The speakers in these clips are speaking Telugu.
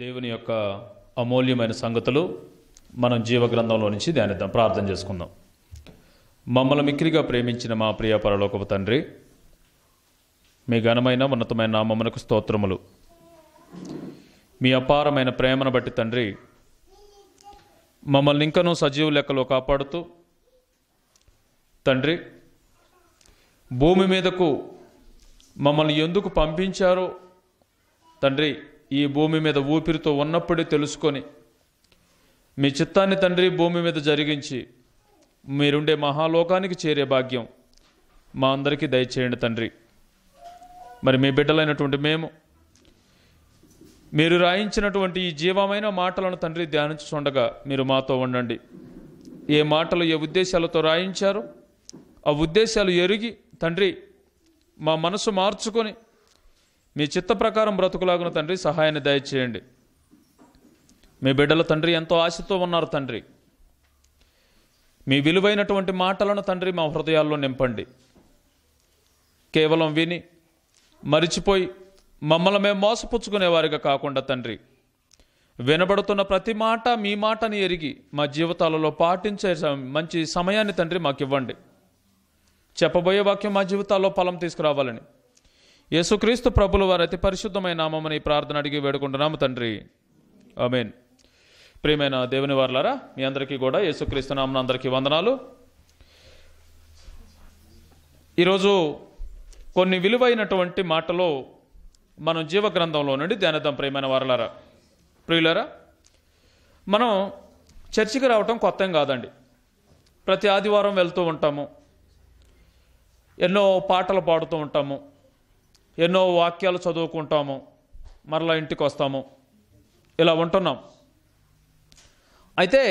దేవుని యొక్క అమూల్యమైన సంగతులు మనం జీవగ్రంథంలో నుంచి ధ్యానిద్దాం ప్రార్థన చేసుకుందాం మమ్మల్ని మిక్కిరిగా ప్రేమించిన మా ప్రియ పరలోకపు తండ్రి మీ ఘనమైన ఉన్నతమైన నామమునకు స్తోత్రములు మీ అపారమైన ప్రేమను బట్టి తండ్రి మమ్మల్ని ఇంకనూ సజీవు లెక్కలో కాపాడుతూ తండ్రి భూమి మీదకు మమ్మల్ని ఎందుకు పంపించారో తండ్రి ఈ భూమి మీద ఊపిరితో ఉన్నప్పుడే తెలుసుకొని మీ చిత్తాన్ని తండ్రి భూమి మీద జరిగించి మీరుండే మహాలోకానికి చేరే భాగ్యం మా అందరికీ దయచేయండి తండ్రి మరి మీ బిడ్డలైనటువంటి మేము మీరు రాయించినటువంటి ఈ జీవమైన మాటలను తండ్రి ధ్యానించుండగా మీరు మాతో ఉండండి ఏ మాటలు ఏ ఉద్దేశాలతో రాయించారో ఆ ఉద్దేశాలు ఎరిగి తండ్రి మా మనసు మార్చుకొని మీ చిత్త ప్రకారం బ్రతుకులాగిన తండ్రి సహాయాన్ని దయచేయండి మీ బిడ్డల తండ్రి ఎంతో ఆశతో ఉన్నారు తండ్రి మీ విలువైనటువంటి మాటలను తండ్రి మా హృదయాల్లో నింపండి కేవలం విని మరిచిపోయి మమ్మల్ని మేము మోసపుచ్చుకునేవారిగా కాకుండా తండ్రి వినబడుతున్న ప్రతి మాట మీ మాటని ఎరిగి మా జీవితాలలో పాటించే మంచి సమయాన్ని తండ్రి మాకు ఇవ్వండి చెప్పబోయే వాక్యం మా జీవితాల్లో ఫలం తీసుకురావాలని యేసుక్రీస్తు ప్రభుల వారి అతి పరిశుద్ధమైన నామమని ప్రార్థన అడిగి వేడుకుంటున్నాము తండ్రి మీన్ ప్రియమైన దేవుని వారులారా మీ అందరికీ కూడా యేసుక్రీస్తు నామన అందరికీ వందనాలు ఈరోజు కొన్ని విలువైనటువంటి మాటలు మనం జీవగ్రంథంలో నుండి ధ్యానిద్దాం ప్రియమైన వారులారా ప్రియులారా మనం చర్చికి రావటం కొత్త కాదండి ప్రతి ఆదివారం వెళ్తూ ఉంటాము ఎన్నో పాటలు పాడుతూ ఉంటాము ఎన్నో వాక్యాలు చదువుకుంటాము మరలా ఇంటికి వస్తాము ఇలా ఉంటున్నాం అయితే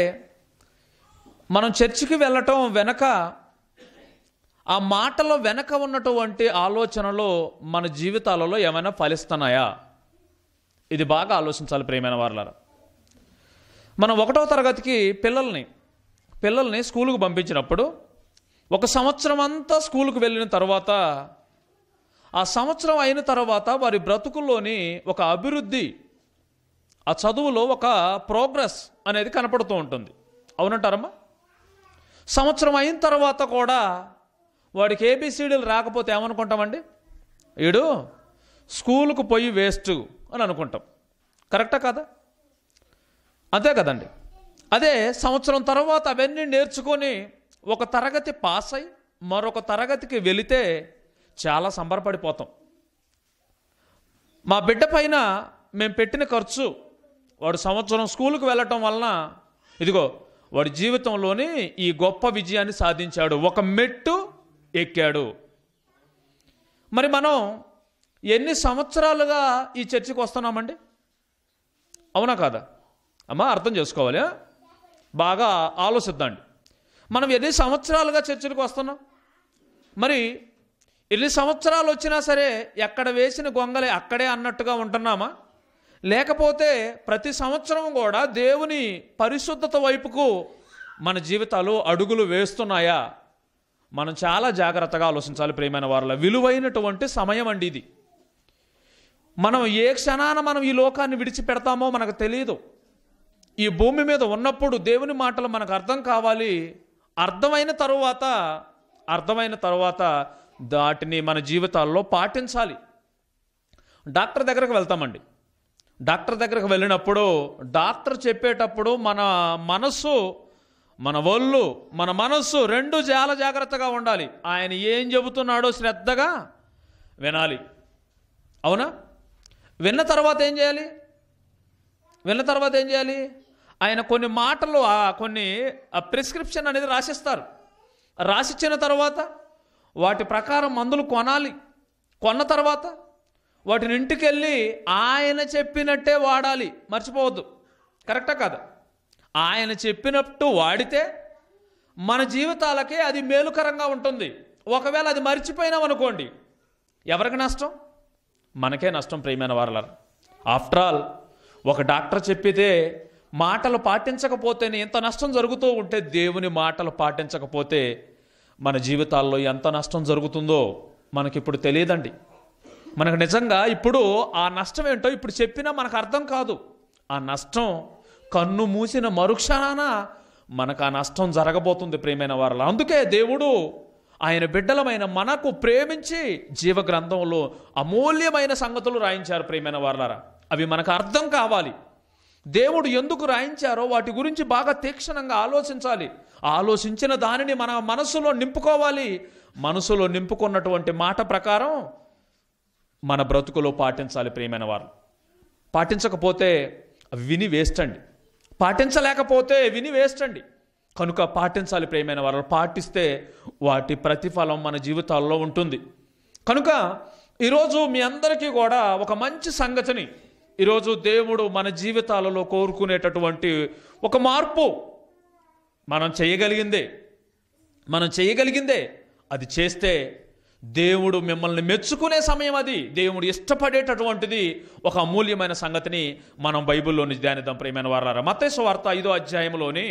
మనం చర్చికి వెళ్ళటం వెనక ఆ మాటల వెనక ఉన్నటువంటి ఆలోచనలు మన జీవితాలలో ఏమైనా ఫలిస్తున్నాయా ఇది బాగా ఆలోచించాలి ప్రియమైన వారులారా మనం ఒకటో తరగతికి పిల్లల్ని పిల్లల్ని స్కూలుకు పంపించినప్పుడు ఒక సంవత్సరం అంతా స్కూలుకు వెళ్ళిన తర్వాత ఆ సంవత్సరం అయిన తర్వాత వారి బ్రతుకుల్లోని ఒక అభివృద్ధి ఆ చదువులో ఒక ప్రోగ్రెస్ అనేది కనపడుతూ ఉంటుంది అవునంటారమ్మా సంవత్సరం అయిన తర్వాత కూడా వాడికి ఏబిసిడీలు రాకపోతే ఏమనుకుంటామండి ఈడు స్కూలుకు పోయి వేస్ట్ అని అనుకుంటాం కరెక్టా కదా అంతే కదండి అదే సంవత్సరం తర్వాత అవన్నీ నేర్చుకొని ఒక తరగతి పాస్ అయి మరొక తరగతికి వెళితే చాలా సంబరపడిపోతాం మా బిడ్డ పైన మేము పెట్టిన ఖర్చు వాడు సంవత్సరం స్కూల్కి వెళ్ళటం వలన ఇదిగో వాడి జీవితంలోని ఈ గొప్ప విజయాన్ని సాధించాడు ఒక మెట్టు ఎక్కాడు మరి మనం ఎన్ని సంవత్సరాలుగా ఈ చర్చికి వస్తున్నామండి అవునా కాదా అమ్మా అర్థం చేసుకోవాలి బాగా ఆలోచిద్దాండి మనం ఎన్ని సంవత్సరాలుగా చర్చిలకు వస్తున్నాం మరి ఎన్ని సంవత్సరాలు వచ్చినా సరే ఎక్కడ వేసిన గొంగలి అక్కడే అన్నట్టుగా ఉంటున్నామా లేకపోతే ప్రతి సంవత్సరం కూడా దేవుని పరిశుద్ధత వైపుకు మన జీవితాలు అడుగులు వేస్తున్నాయా మనం చాలా జాగ్రత్తగా ఆలోచించాలి ప్రియమైన వారిలో విలువైనటువంటి సమయం అండి ఇది మనం ఏ క్షణాన మనం ఈ లోకాన్ని విడిచిపెడతామో మనకు తెలియదు ఈ భూమి మీద ఉన్నప్పుడు దేవుని మాటలు మనకు అర్థం కావాలి అర్థమైన తరువాత అర్థమైన తరువాత దాటిని మన జీవితాల్లో పాటించాలి డాక్టర్ దగ్గరకు వెళ్తామండి డాక్టర్ దగ్గరకు వెళ్ళినప్పుడు డాక్టర్ చెప్పేటప్పుడు మన మనస్సు మన ఒళ్ళు మన మనస్సు రెండు చాలా జాగ్రత్తగా ఉండాలి ఆయన ఏం చెబుతున్నాడో శ్రద్ధగా వినాలి అవునా విన్న తర్వాత ఏం చేయాలి విన్న తర్వాత ఏం చేయాలి ఆయన కొన్ని మాటలు కొన్ని ప్రిస్క్రిప్షన్ అనేది రాసిస్తారు రాసిచ్చిన తర్వాత వాటి ప్రకారం మందులు కొనాలి కొన్న తర్వాత వాటిని ఇంటికి వెళ్ళి ఆయన చెప్పినట్టే వాడాలి మర్చిపోవద్దు కరెక్టా కాదా ఆయన చెప్పినట్టు వాడితే మన జీవితాలకే అది మేలుకరంగా ఉంటుంది ఒకవేళ అది మర్చిపోయినామనుకోండి ఎవరికి నష్టం మనకే నష్టం ప్రియమైన వారలారు ఆఫ్టర్ ఆల్ ఒక డాక్టర్ చెప్పితే మాటలు పాటించకపోతేనే ఇంత నష్టం జరుగుతూ ఉంటే దేవుని మాటలు పాటించకపోతే మన జీవితాల్లో ఎంత నష్టం జరుగుతుందో మనకిప్పుడు తెలియదండి మనకు నిజంగా ఇప్పుడు ఆ నష్టం ఏంటో ఇప్పుడు చెప్పినా మనకు అర్థం కాదు ఆ నష్టం కన్ను మూసిన మరుక్షణాన మనకు ఆ నష్టం జరగబోతుంది ప్రేమైన వారిలో అందుకే దేవుడు ఆయన బిడ్డలమైన మనకు ప్రేమించి జీవ గ్రంథంలో అమూల్యమైన సంగతులు రాయించారు ప్రేమైన వారులారా అవి మనకు అర్థం కావాలి దేవుడు ఎందుకు రాయించారో వాటి గురించి బాగా తీక్షణంగా ఆలోచించాలి ఆలోచించిన దానిని మన మనసులో నింపుకోవాలి మనసులో నింపుకున్నటువంటి మాట ప్రకారం మన బ్రతుకులో పాటించాలి ప్రియమైన వారు పాటించకపోతే విని వేస్ట్ అండి పాటించలేకపోతే విని వేస్ట్ అండి కనుక పాటించాలి ప్రియమైన వారు పాటిస్తే వాటి ప్రతిఫలం మన జీవితాల్లో ఉంటుంది కనుక ఈరోజు మీ అందరికీ కూడా ఒక మంచి సంగతిని ఈరోజు దేవుడు మన జీవితాలలో కోరుకునేటటువంటి ఒక మార్పు మనం చేయగలిగిందే మనం చేయగలిగిందే అది చేస్తే దేవుడు మిమ్మల్ని మెచ్చుకునే సమయం అది దేవుడు ఇష్టపడేటటువంటిది ఒక అమూల్యమైన సంగతిని మనం బైబిల్లోని ధ్యానిద్దాం ప్రేమైన వారారా మతేశ్వ వార్త ఐదో అధ్యాయంలోని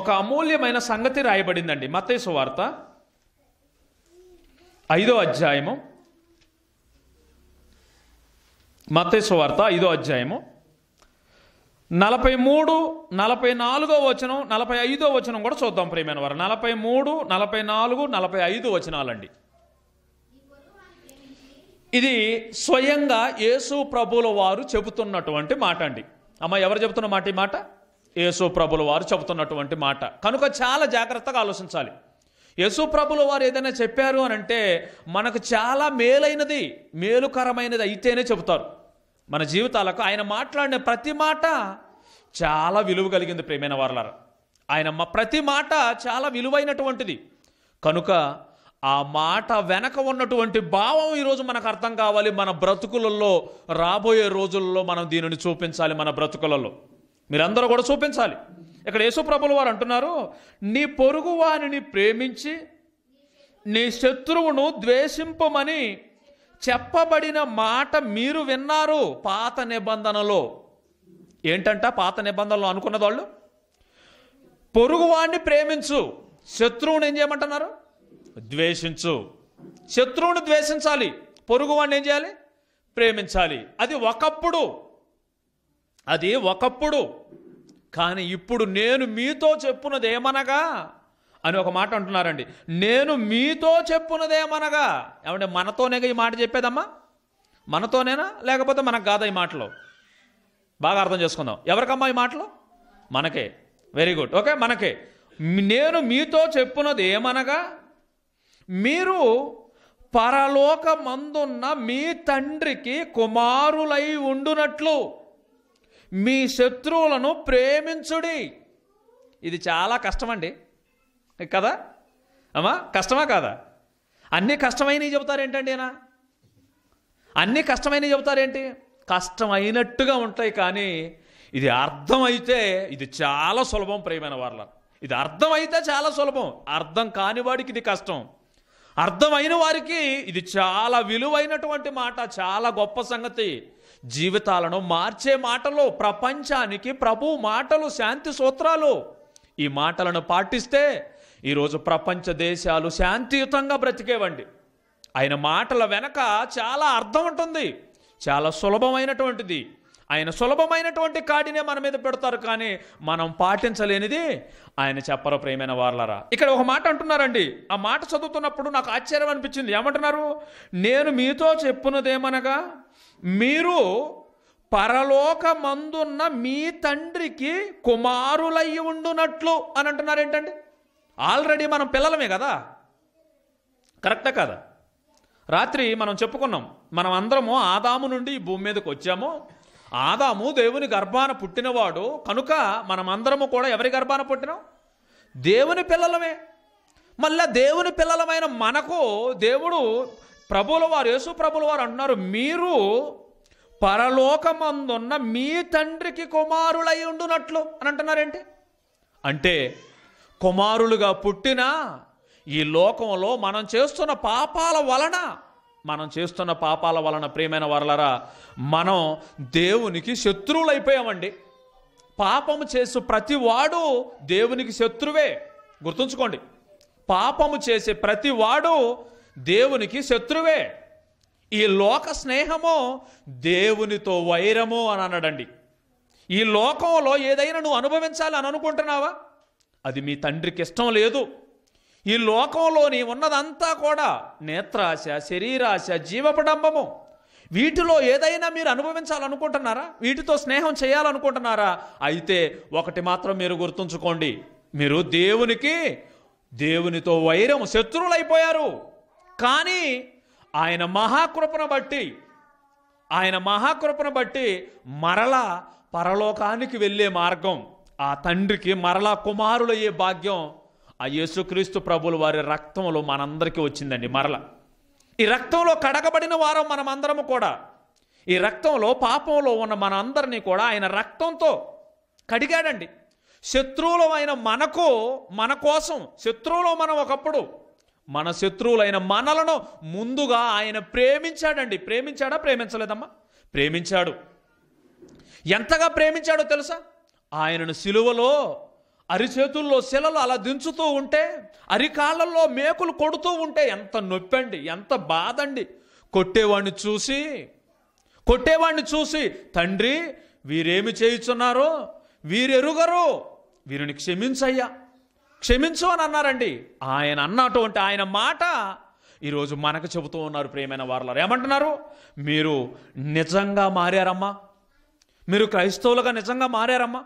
ఒక అమూల్యమైన సంగతి రాయబడిందండి మతేశ్వ వార్త ఐదో అధ్యాయము మతేశ్వ వార్త ఐదో అధ్యాయము నలభై మూడు నలభై నాలుగో వచనం నలభై ఐదో వచనం కూడా చూద్దాం ప్రేమైన వారు నలభై మూడు నలభై నాలుగు నలభై ఐదు వచనాలండి ఇది స్వయంగా యేసు ప్రభుల వారు చెబుతున్నటువంటి మాట అండి అమ్మ ఎవరు చెబుతున్న మాట ఈ మాట యేసు ప్రభుల వారు చెబుతున్నటువంటి మాట కనుక చాలా జాగ్రత్తగా ఆలోచించాలి యేసు ప్రభుల వారు ఏదైనా చెప్పారు అని అంటే మనకు చాలా మేలైనది మేలుకరమైనది అయితేనే చెబుతారు మన జీవితాలకు ఆయన మాట్లాడిన ప్రతి మాట చాలా విలువ కలిగింది ప్రేమైన వారులారా ఆయన ప్రతి మాట చాలా విలువైనటువంటిది కనుక ఆ మాట వెనక ఉన్నటువంటి భావం ఈరోజు మనకు అర్థం కావాలి మన బ్రతుకులలో రాబోయే రోజుల్లో మనం దీనిని చూపించాలి మన బ్రతుకులలో మీరందరూ కూడా చూపించాలి ఇక్కడ యేసుప్రభులు వారు అంటున్నారు నీ పొరుగు వారిని ప్రేమించి నీ శత్రువును ద్వేషింపమని చెప్పబడిన మాట మీరు విన్నారు పాత నిబంధనలో ఏంటంట పాత నిబంధనలో అనుకున్న వాళ్ళు పొరుగువాణ్ణి ప్రేమించు శత్రువుని ఏం చేయమంటున్నారు ద్వేషించు శత్రువుని ద్వేషించాలి పొరుగువాణ్ణి ఏం చేయాలి ప్రేమించాలి అది ఒకప్పుడు అది ఒకప్పుడు కానీ ఇప్పుడు నేను మీతో చెప్పున్నది ఏమనగా అని ఒక మాట అంటున్నారండి నేను మీతో చెప్పున్నదేమనగా ఏమంటే మనతోనే ఈ మాట చెప్పేదమ్మా మనతోనేనా లేకపోతే మనకు కాదా ఈ మాటలో బాగా అర్థం చేసుకుందాం ఎవరికమ్మా ఈ మాటలు మనకే వెరీ గుడ్ ఓకే మనకే నేను మీతో చెప్పున్నది ఏమనగా మీరు పరలోకమందున్న మీ తండ్రికి కుమారులై ఉండునట్లు మీ శత్రువులను ప్రేమించుడి ఇది చాలా కష్టమండి కదా అమ్మా కష్టమా కాదా అన్నీ కష్టమైనవి చెబుతారేంటండి ఆయన అన్నీ కష్టమైనవి చెబుతారేంటి కష్టమైనట్టుగా ఉంటాయి కానీ ఇది అర్థమైతే ఇది చాలా సులభం ప్రియమైన వాళ్ళ ఇది అర్థమైతే చాలా సులభం అర్థం కాని వాడికి ఇది కష్టం అర్థమైన వారికి ఇది చాలా విలువైనటువంటి మాట చాలా గొప్ప సంగతి జీవితాలను మార్చే మాటలు ప్రపంచానికి ప్రభు మాటలు శాంతి సూత్రాలు ఈ మాటలను పాటిస్తే ఈరోజు ప్రపంచ దేశాలు శాంతియుతంగా బ్రతికేవండి ఆయన మాటల వెనక చాలా అర్థం ఉంటుంది చాలా సులభమైనటువంటిది ఆయన సులభమైనటువంటి కాడినే మన మీద పెడతారు కానీ మనం పాటించలేనిది ఆయన చెప్పరు ప్రేమైన వాళ్ళరా ఇక్కడ ఒక మాట అంటున్నారండి ఆ మాట చదువుతున్నప్పుడు నాకు ఆశ్చర్యం అనిపించింది ఏమంటున్నారు నేను మీతో చెప్పున్నదేమనగా మీరు పరలోకమందున్న మీ తండ్రికి కుమారులయ్యి ఉండునట్లు అని అంటున్నారు ఏంటండి ఆల్రెడీ మనం పిల్లలమే కదా కరెక్టా కదా రాత్రి మనం చెప్పుకున్నాం మనం అందరము ఆదాము నుండి ఈ భూమి మీదకి వచ్చాము ఆదాము దేవుని గర్భాన పుట్టినవాడు కనుక మనం అందరము కూడా ఎవరి గర్భాన పుట్టినాం దేవుని పిల్లలమే మళ్ళా దేవుని పిల్లలమైన మనకు దేవుడు ప్రభుల వారు యేసు ప్రభుల వారు అంటున్నారు మీరు పరలోకమందున్న మీ తండ్రికి కుమారులై ఉండునట్లు అని అంటున్నారేంటి అంటే కుమారులుగా పుట్టినా ఈ లోకంలో మనం చేస్తున్న పాపాల వలన మనం చేస్తున్న పాపాల వలన ప్రియమైన వరలరా మనం దేవునికి శత్రువులు అయిపోయామండి పాపము చేసే ప్రతి వాడు దేవునికి శత్రువే గుర్తుంచుకోండి పాపము చేసే ప్రతి వాడు దేవునికి శత్రువే ఈ లోక స్నేహము దేవునితో వైరము అని అన్నాడండి ఈ లోకంలో ఏదైనా నువ్వు అనుభవించాలి అని అనుకుంటున్నావా అది మీ తండ్రికి ఇష్టం లేదు ఈ లోకంలోని ఉన్నదంతా కూడా నేత్రాశ శరీరాశ జీవపడంబము వీటిలో ఏదైనా మీరు అనుభవించాలనుకుంటున్నారా వీటితో స్నేహం చేయాలనుకుంటున్నారా అయితే ఒకటి మాత్రం మీరు గుర్తుంచుకోండి మీరు దేవునికి దేవునితో వైరం శత్రువులైపోయారు కానీ ఆయన మహాకృపను బట్టి ఆయన మహాకృపను బట్టి మరలా పరలోకానికి వెళ్ళే మార్గం ఆ తండ్రికి మరలా కుమారులయ్యే భాగ్యం ఆ యేసుక్రీస్తు ప్రభుల వారి రక్తంలో మనందరికీ వచ్చిందండి మరల ఈ రక్తంలో కడగబడిన వారం మనమందరము కూడా ఈ రక్తంలో పాపంలో ఉన్న మనందరినీ కూడా ఆయన రక్తంతో కడిగాడండి శత్రువులమైన మనకు మన కోసం శత్రువులో మనం ఒకప్పుడు మన శత్రువులైన మనలను ముందుగా ఆయన ప్రేమించాడండి ప్రేమించాడా ప్రేమించలేదమ్మా ప్రేమించాడు ఎంతగా ప్రేమించాడో తెలుసా ఆయనను సిలువలో అరిచేతుల్లో శిలలు అలా దించుతూ ఉంటే అరికాళ్ళల్లో మేకులు కొడుతూ ఉంటే ఎంత నొప్పండి ఎంత బాధండి కొట్టేవాడిని చూసి కొట్టేవాడిని చూసి తండ్రి వీరేమి చేయుచున్నారో వీరెరుగరు వీరిని క్షమించయ్యా క్షమించు అని అన్నారండి ఆయన అన్నటువంటి ఆయన మాట ఈరోజు మనకు చెబుతూ ఉన్నారు ప్రేమైన వారులు ఏమంటున్నారు మీరు నిజంగా మారారమ్మా మీరు క్రైస్తవులుగా నిజంగా మారారమ్మా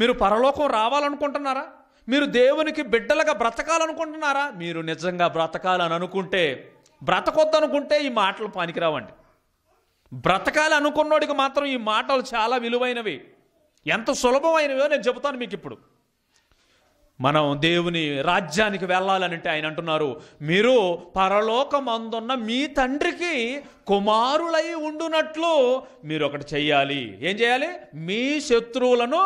మీరు పరలోకం రావాలనుకుంటున్నారా మీరు దేవునికి బిడ్డలుగా బ్రతకాలనుకుంటున్నారా మీరు నిజంగా బ్రతకాలని అనుకుంటే బ్రతకొద్దనుకుంటే ఈ మాటలు పనికిరావండి బ్రతకాలి అనుకున్నోడికి మాత్రం ఈ మాటలు చాలా విలువైనవి ఎంత సులభమైనవో నేను చెబుతాను మీకు ఇప్పుడు మనం దేవుని రాజ్యానికి వెళ్ళాలనంటే ఆయన అంటున్నారు మీరు పరలోకమందున్న మీ తండ్రికి కుమారులై ఉండునట్లు మీరు ఒకటి చెయ్యాలి ఏం చేయాలి మీ శత్రువులను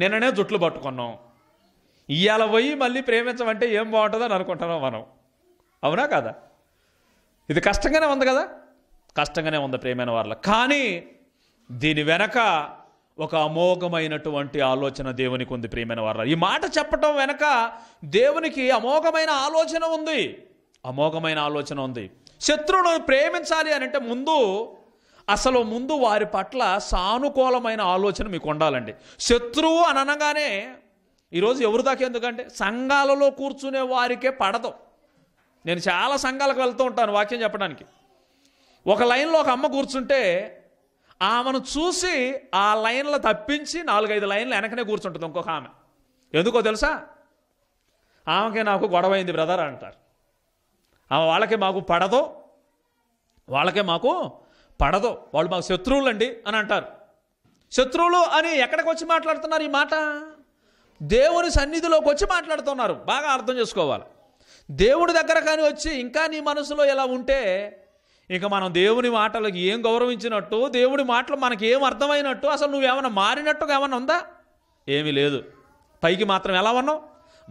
నిన్ననే జుట్లు పట్టుకున్నాం ఇవాళ పోయి మళ్ళీ ప్రేమించమంటే ఏం బాగుంటుందో అని అనుకుంటున్నాం మనం అవునా కదా ఇది కష్టంగానే ఉంది కదా కష్టంగానే ఉంది ప్రేమైన వాళ్ళ కానీ దీని వెనక ఒక అమోఘమైనటువంటి ఆలోచన దేవునికి ఉంది ప్రేమైన వాళ్ళ ఈ మాట చెప్పటం వెనక దేవునికి అమోఘమైన ఆలోచన ఉంది అమోఘమైన ఆలోచన ఉంది శత్రువును ప్రేమించాలి అని అంటే ముందు అసలు ముందు వారి పట్ల సానుకూలమైన ఆలోచన మీకు ఉండాలండి శత్రువు అని అనగానే ఈరోజు ఎవరు దాకా ఎందుకంటే సంఘాలలో కూర్చునే వారికే పడదు నేను చాలా సంఘాలకు వెళ్తూ ఉంటాను వాక్యం చెప్పడానికి ఒక లైన్లో ఒక అమ్మ కూర్చుంటే ఆమెను చూసి ఆ లైన్లో తప్పించి నాలుగైదు లైన్లు వెనకనే కూర్చుంటుంది ఇంకొక ఆమె ఎందుకో తెలుసా ఆమెకి నాకు గొడవైంది బ్రదర్ అంటారు ఆమె వాళ్ళకే మాకు పడదు వాళ్ళకే మాకు పడదు వాళ్ళు మాకు శత్రువులు అండి అని అంటారు శత్రువులు అని ఎక్కడికి వచ్చి మాట్లాడుతున్నారు ఈ మాట దేవుని సన్నిధిలోకి వచ్చి మాట్లాడుతున్నారు బాగా అర్థం చేసుకోవాలి దేవుడి దగ్గర కానీ వచ్చి ఇంకా నీ మనసులో ఎలా ఉంటే ఇంకా మనం దేవుని మాటలకు ఏం గౌరవించినట్టు దేవుడి మాటలు మనకి ఏం అర్థమైనట్టు అసలు నువ్వేమైనా మారినట్టుగా ఏమైనా ఉందా ఏమీ లేదు పైకి మాత్రం ఎలా ఉన్నావు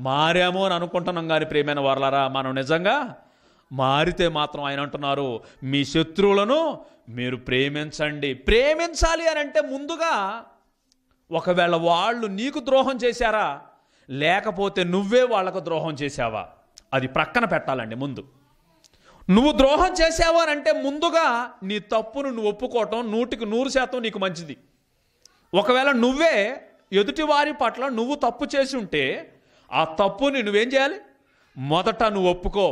మారాము అని అనుకుంటున్నాం కానీ ప్రేమైన వరలరా మనం నిజంగా మారితే మాత్రం ఆయన అంటున్నారు మీ శత్రువులను మీరు ప్రేమించండి ప్రేమించాలి అని అంటే ముందుగా ఒకవేళ వాళ్ళు నీకు ద్రోహం చేశారా లేకపోతే నువ్వే వాళ్ళకు ద్రోహం చేశావా అది ప్రక్కన పెట్టాలండి ముందు నువ్వు ద్రోహం చేసావా అంటే ముందుగా నీ తప్పును నువ్వు ఒప్పుకోవటం నూటికి నూరు శాతం నీకు మంచిది ఒకవేళ నువ్వే ఎదుటివారి పట్ల నువ్వు తప్పు చేసి ఉంటే ఆ తప్పుని నువ్వేం చేయాలి మొదట నువ్వు ఒప్పుకో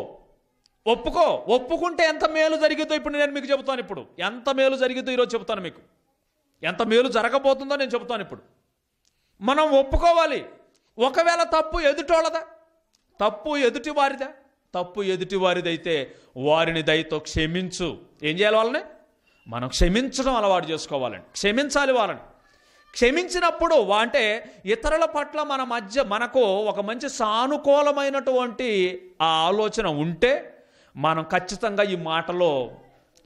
ఒప్పుకో ఒప్పుకుంటే ఎంత మేలు జరిగిద్దో ఇప్పుడు నేను మీకు చెబుతాను ఇప్పుడు ఎంత మేలు జరిగిద్దో ఈరోజు చెబుతాను మీకు ఎంత మేలు జరగబోతుందో నేను చెబుతాను ఇప్పుడు మనం ఒప్పుకోవాలి ఒకవేళ తప్పు ఎదుటోళ్ళదా తప్పు ఎదుటి వారిదా తప్పు ఎదుటి వారిదైతే వారిని దయతో క్షమించు ఏం చేయాలి వాళ్ళని మనం క్షమించడం అలవాటు చేసుకోవాలండి క్షమించాలి వాళ్ళని క్షమించినప్పుడు అంటే ఇతరుల పట్ల మన మధ్య మనకు ఒక మంచి సానుకూలమైనటువంటి ఆ ఆలోచన ఉంటే మనం ఖచ్చితంగా ఈ మాటలో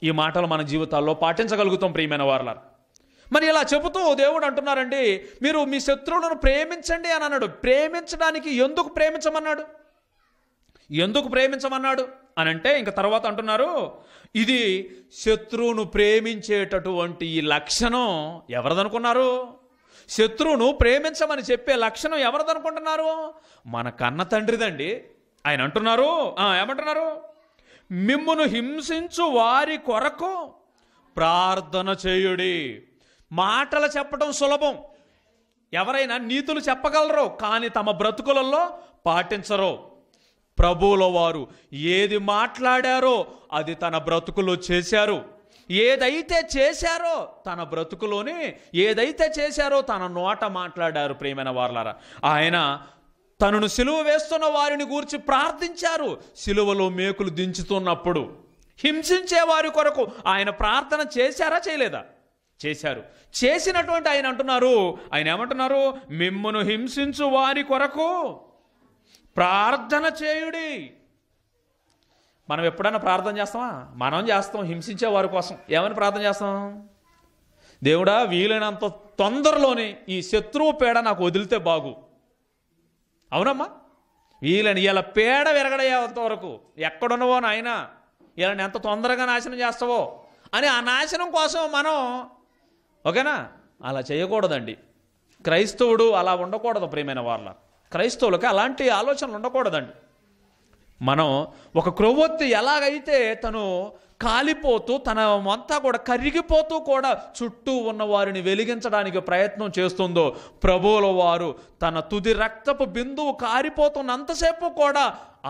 ఈ మాటలు మన జీవితాల్లో పాటించగలుగుతాం ప్రియమైన వారలారు మరి ఇలా చెబుతూ దేవుడు అంటున్నారండి మీరు మీ శత్రువులను ప్రేమించండి అని అన్నాడు ప్రేమించడానికి ఎందుకు ప్రేమించమన్నాడు ఎందుకు ప్రేమించమన్నాడు అని అంటే ఇంక తర్వాత అంటున్నారు ఇది శత్రువును ప్రేమించేటటువంటి ఈ లక్షణం ఎవరిదనుకున్నారు శత్రువును ప్రేమించమని చెప్పే లక్షణం ఎవరిదనుకుంటున్నారు మన కన్న తండ్రిదండి ఆయన అంటున్నారు ఏమంటున్నారు మిమ్మును హింసించు వారి కొరకు ప్రార్థన చేయుడి మాటలు చెప్పడం సులభం ఎవరైనా నీతులు చెప్పగలరు కానీ తమ బ్రతుకులలో పాటించరు ప్రభువుల వారు ఏది మాట్లాడారో అది తన బ్రతుకులో చేశారు ఏదైతే చేశారో తన బ్రతుకులోనే ఏదైతే చేశారో తన నోట మాట్లాడారు ప్రేమైన వార్లారా ఆయన తనను సిలువ వేస్తున్న వారిని గూర్చి ప్రార్థించారు సిలువలో మేకులు దించుతున్నప్పుడు హింసించే వారి కొరకు ఆయన ప్రార్థన చేశారా చేయలేదా చేశారు చేసినటువంటి ఆయన అంటున్నారు ఆయన ఏమంటున్నారు మిమ్మను హింసించు వారి కొరకు ప్రార్థన చేయుడి మనం ఎప్పుడైనా ప్రార్థన చేస్తామా మనం చేస్తాం హింసించే వారి కోసం ఏమని ప్రార్థన చేస్తాం దేవుడా వీలైనంత తొందరలోనే ఈ శత్రువు పేడ నాకు వదిలితే బాగు అవునమ్మా వీళ్ళని ఇలా పేడ విరగడయ్యే వరకు ఎక్కడున్నవో నాయన వీళ్ళని ఎంత తొందరగా నాశనం చేస్తావో అని ఆ నాశనం కోసం మనం ఓకేనా అలా చేయకూడదండి క్రైస్తవుడు అలా ఉండకూడదు ప్రియమైన వాళ్ళ క్రైస్తవులకు అలాంటి ఆలోచనలు ఉండకూడదండి మనం ఒక క్రొవ్వొత్తి ఎలాగైతే తను కాలిపోతూ తన అంతా కూడా కరిగిపోతూ కూడా చుట్టూ ఉన్న వారిని వెలిగించడానికి ప్రయత్నం చేస్తుందో ప్రభువుల వారు తన తుది రక్తపు బిందువు కారిపోతున్నంతసేపు కూడా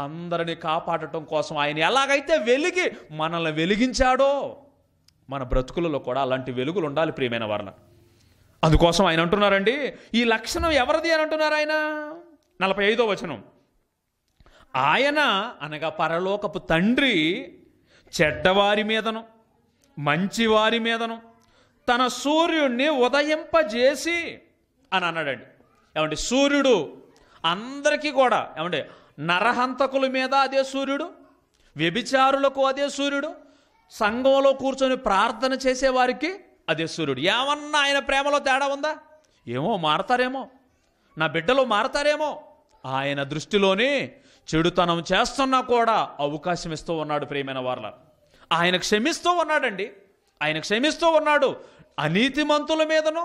అందరిని కాపాడటం కోసం ఆయన ఎలాగైతే వెలిగి మనల్ని వెలిగించాడో మన బ్రతుకులలో కూడా అలాంటి వెలుగులు ఉండాలి ప్రియమైన వారిని అందుకోసం ఆయన అంటున్నారండి ఈ లక్షణం ఎవరిది అని అంటున్నారు ఆయన నలభై ఐదో వచనం ఆయన అనగా పరలోకపు తండ్రి చెడ్డవారి మీదను మంచివారి మీదను తన సూర్యుడిని ఉదయింపజేసి అని అన్నాడండి ఏమండి సూర్యుడు అందరికీ కూడా ఏమండి నరహంతకుల మీద అదే సూర్యుడు వ్యభిచారులకు అదే సూర్యుడు సంఘంలో కూర్చొని ప్రార్థన చేసేవారికి అదే సూర్యుడు ఏమన్నా ఆయన ప్రేమలో తేడా ఉందా ఏమో మారతారేమో నా బిడ్డలు మారతారేమో ఆయన దృష్టిలోనే చెడుతనం చేస్తున్నా కూడా అవకాశం ఇస్తూ ఉన్నాడు ప్రేమైన వార్ల ఆయన క్షమిస్తూ ఉన్నాడండి ఆయన క్షమిస్తూ ఉన్నాడు అనీతిమంతుల మీదను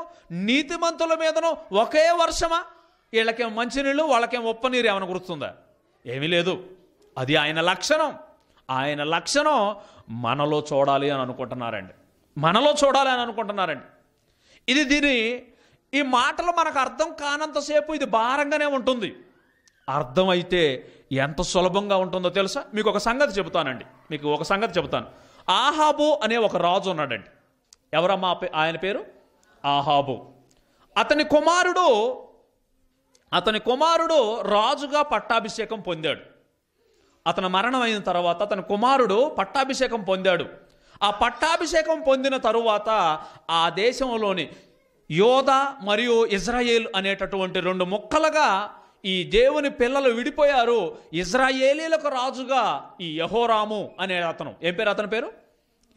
నీతిమంతుల మీదను ఒకే వర్షమా వీళ్ళకేం మంచినీళ్ళు వాళ్ళకేం నీరు ఏమైనా గుర్తుందా ఏమీ లేదు అది ఆయన లక్షణం ఆయన లక్షణం మనలో చూడాలి అని అనుకుంటున్నారండి మనలో చూడాలి అని అనుకుంటున్నారండి ఇది దీని ఈ మాటలు మనకు అర్థం కానంతసేపు ఇది భారంగానే ఉంటుంది అర్థమైతే ఎంత సులభంగా ఉంటుందో తెలుసా మీకు ఒక సంగతి చెబుతానండి మీకు ఒక సంగతి చెబుతాను ఆహాబో అనే ఒక రాజు ఉన్నాడండి ఎవరమ్మా ఆయన పేరు ఆహాబో అతని కుమారుడు అతని కుమారుడు రాజుగా పట్టాభిషేకం పొందాడు అతను మరణం అయిన తర్వాత అతని కుమారుడు పట్టాభిషేకం పొందాడు ఆ పట్టాభిషేకం పొందిన తరువాత ఆ దేశంలోని యోధ మరియు ఇజ్రాయేల్ అనేటటువంటి రెండు ముక్కలుగా ఈ దేవుని పిల్లలు విడిపోయారు ఇజ్రాయేలీలకు రాజుగా ఈ యహోరాము అనే అతను ఏం పేరు అతని పేరు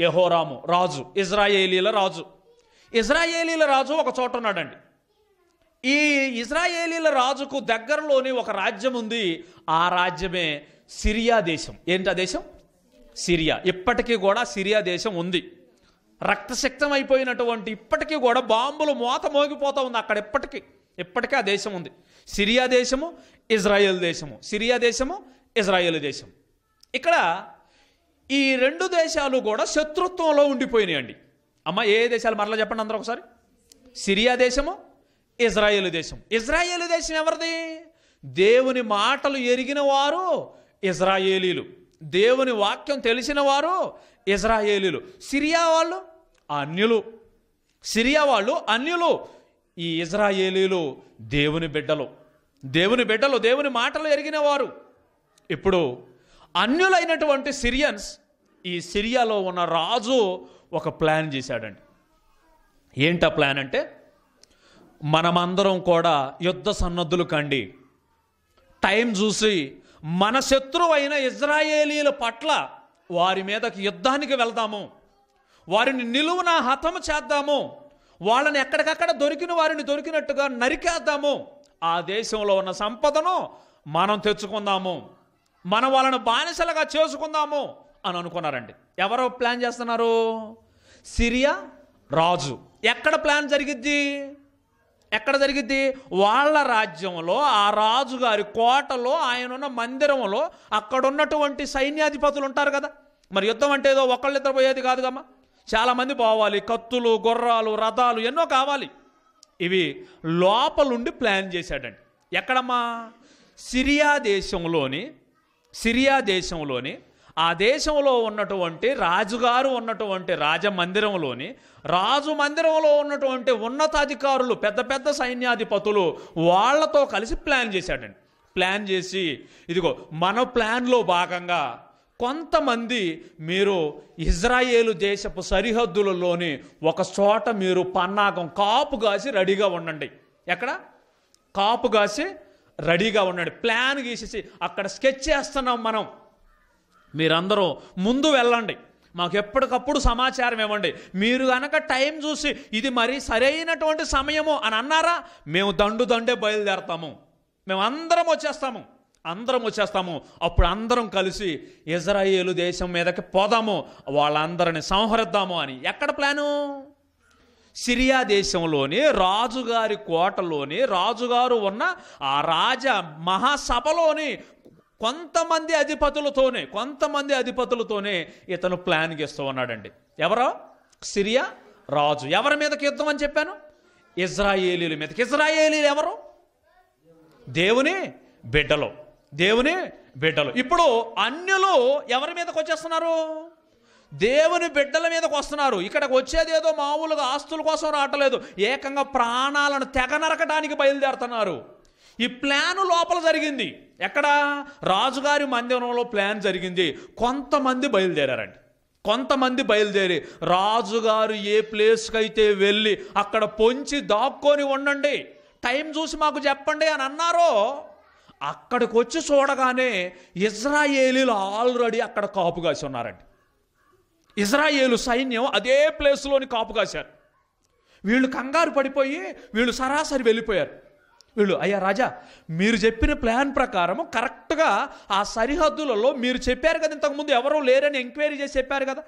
యహోరాము రాజు ఇజ్రాయేలీల రాజు ఇజ్రాయేలీల రాజు ఒక చోట ఉన్నాడండి ఈ ఇజ్రాయేలీల రాజుకు దగ్గరలోని ఒక రాజ్యం ఉంది ఆ రాజ్యమే సిరియా దేశం ఏంటి ఆ దేశం సిరియా ఇప్పటికీ కూడా సిరియా దేశం ఉంది రక్తశక్తం అయిపోయినటువంటి ఇప్పటికీ కూడా బాంబులు మోత మోగిపోతూ ఉంది అక్కడ ఇప్పటికీ ఇప్పటికే ఆ దేశం ఉంది సిరియా దేశము ఇజ్రాయెల్ దేశము సిరియా దేశము ఇజ్రాయెల్ దేశం ఇక్కడ ఈ రెండు దేశాలు కూడా శత్రుత్వంలో ఉండిపోయినాయండి అమ్మ ఏ దేశాలు మరలా చెప్పండి అందరూ ఒకసారి సిరియా దేశము ఇజ్రాయేల్ దేశం ఇజ్రాయేల్ దేశం ఎవరిది దేవుని మాటలు ఎరిగిన వారు ఇజ్రాయేలీలు దేవుని వాక్యం తెలిసిన వారు ఇజ్రాయేలీలు సిరియా వాళ్ళు అన్యులు సిరియా వాళ్ళు అన్యులు ఈ ఇజ్రాయేలీలు దేవుని బిడ్డలు దేవుని బిడ్డలు దేవుని మాటలు ఎరిగిన వారు ఇప్పుడు అన్యులైనటువంటి సిరియన్స్ ఈ సిరియాలో ఉన్న రాజు ఒక ప్లాన్ చేశాడండి ఏంట ప్లాన్ అంటే మనమందరం కూడా యుద్ధ సన్నద్ధులు కండి టైం చూసి మన శత్రువైన ఇజ్రాయేలీల పట్ల వారి మీదకి యుద్ధానికి వెళ్దాము వారిని నిలువున హతము చేద్దాము వాళ్ళని ఎక్కడికక్కడ దొరికిన వారిని దొరికినట్టుగా నరికేద్దాము ఆ దేశంలో ఉన్న సంపదను మనం తెచ్చుకుందాము మనం వాళ్ళను బానిసలుగా చేసుకుందాము అని అనుకున్నారండి ఎవరో ప్లాన్ చేస్తున్నారు సిరియా రాజు ఎక్కడ ప్లాన్ జరిగిద్ది ఎక్కడ జరిగిద్ది వాళ్ళ రాజ్యంలో ఆ రాజుగారి కోటలో ఆయనున్న మందిరంలో అక్కడున్నటువంటి సైన్యాధిపతులు ఉంటారు కదా మరి యుద్ధం అంటే ఏదో ఒకళ్ళిద్దరు పోయేది కాదు కమ్మా చాలామంది పోవాలి కత్తులు గుర్రాలు రథాలు ఎన్నో కావాలి ఇవి లోపలుండి ప్లాన్ చేశాడండి ఎక్కడమ్మా సిరియా దేశంలోని సిరియా దేశంలోని ఆ దేశంలో ఉన్నటువంటి రాజుగారు ఉన్నటువంటి రాజమందిరంలోని రాజు మందిరంలో ఉన్నటువంటి ఉన్నతాధికారులు పెద్ద పెద్ద సైన్యాధిపతులు వాళ్లతో కలిసి ప్లాన్ చేశాడండి ప్లాన్ చేసి ఇదిగో మన ప్లాన్లో భాగంగా కొంతమంది మీరు ఇజ్రాయేలు దేశపు సరిహద్దులలోని ఒక చోట మీరు పన్నాగం కాపు కాసి రెడీగా ఉండండి ఎక్కడ కాపు కాసి రెడీగా ఉండండి ప్లాన్ గీసేసి అక్కడ స్కెచ్ చేస్తున్నాం మనం మీరందరూ ముందు వెళ్ళండి మాకు ఎప్పటికప్పుడు సమాచారం ఇవ్వండి మీరు కనుక టైం చూసి ఇది మరీ సరైనటువంటి సమయము అని అన్నారా మేము దండు దండే బయలుదేరతాము మేమందరం వచ్చేస్తాము అందరం వచ్చేస్తాము అప్పుడు అందరం కలిసి ఇజ్రాయేలు దేశం మీదకి పోదాము వాళ్ళందరిని సంహరిద్దాము అని ఎక్కడ ప్లాను సిరియా దేశంలోని రాజుగారి కోటలోని రాజుగారు ఉన్న ఆ రాజ మహాసభలోని కొంతమంది అధిపతులతోనే కొంతమంది అధిపతులతోనే ఇతను ప్లాన్ చేస్తూ ఉన్నాడండి ఎవరో సిరియా రాజు ఎవరి మీదకి యుద్ధం అని చెప్పాను ఇజ్రాయేలీల మీదకి ఇజ్రాయేలీలు ఎవరు దేవుని బిడ్డలో దేవుని బిడ్డలు ఇప్పుడు అన్యులు ఎవరి మీదకి వచ్చేస్తున్నారు దేవుని బిడ్డల మీదకి వస్తున్నారు ఇక్కడికి వచ్చేది ఏదో మామూలుగా ఆస్తుల కోసం రావట్లేదు ఏకంగా ప్రాణాలను తెగ బయలుదేరుతున్నారు ఈ ప్లాన్ లోపల జరిగింది ఎక్కడ రాజుగారి మందిరంలో ప్లాన్ జరిగింది కొంతమంది బయలుదేరారండి కొంతమంది బయలుదేరి రాజుగారు ఏ ప్లేస్కి అయితే వెళ్ళి అక్కడ పొంచి దాక్కొని ఉండండి టైం చూసి మాకు చెప్పండి అని అన్నారో అక్కడికి వచ్చి చూడగానే ఇజ్రాయేలీలు ఆల్రెడీ అక్కడ కాపు కాసి ఉన్నారండి ఇజ్రాయేలు సైన్యం అదే ప్లేస్లోని కాపు కాశారు వీళ్ళు కంగారు పడిపోయి వీళ్ళు సరాసరి వెళ్ళిపోయారు వీళ్ళు అయ్యా రాజా మీరు చెప్పిన ప్లాన్ ప్రకారం కరెక్ట్గా ఆ సరిహద్దులలో మీరు చెప్పారు కదా ఇంతకుముందు ఎవరో లేరని ఎంక్వైరీ చేసి చెప్పారు కదా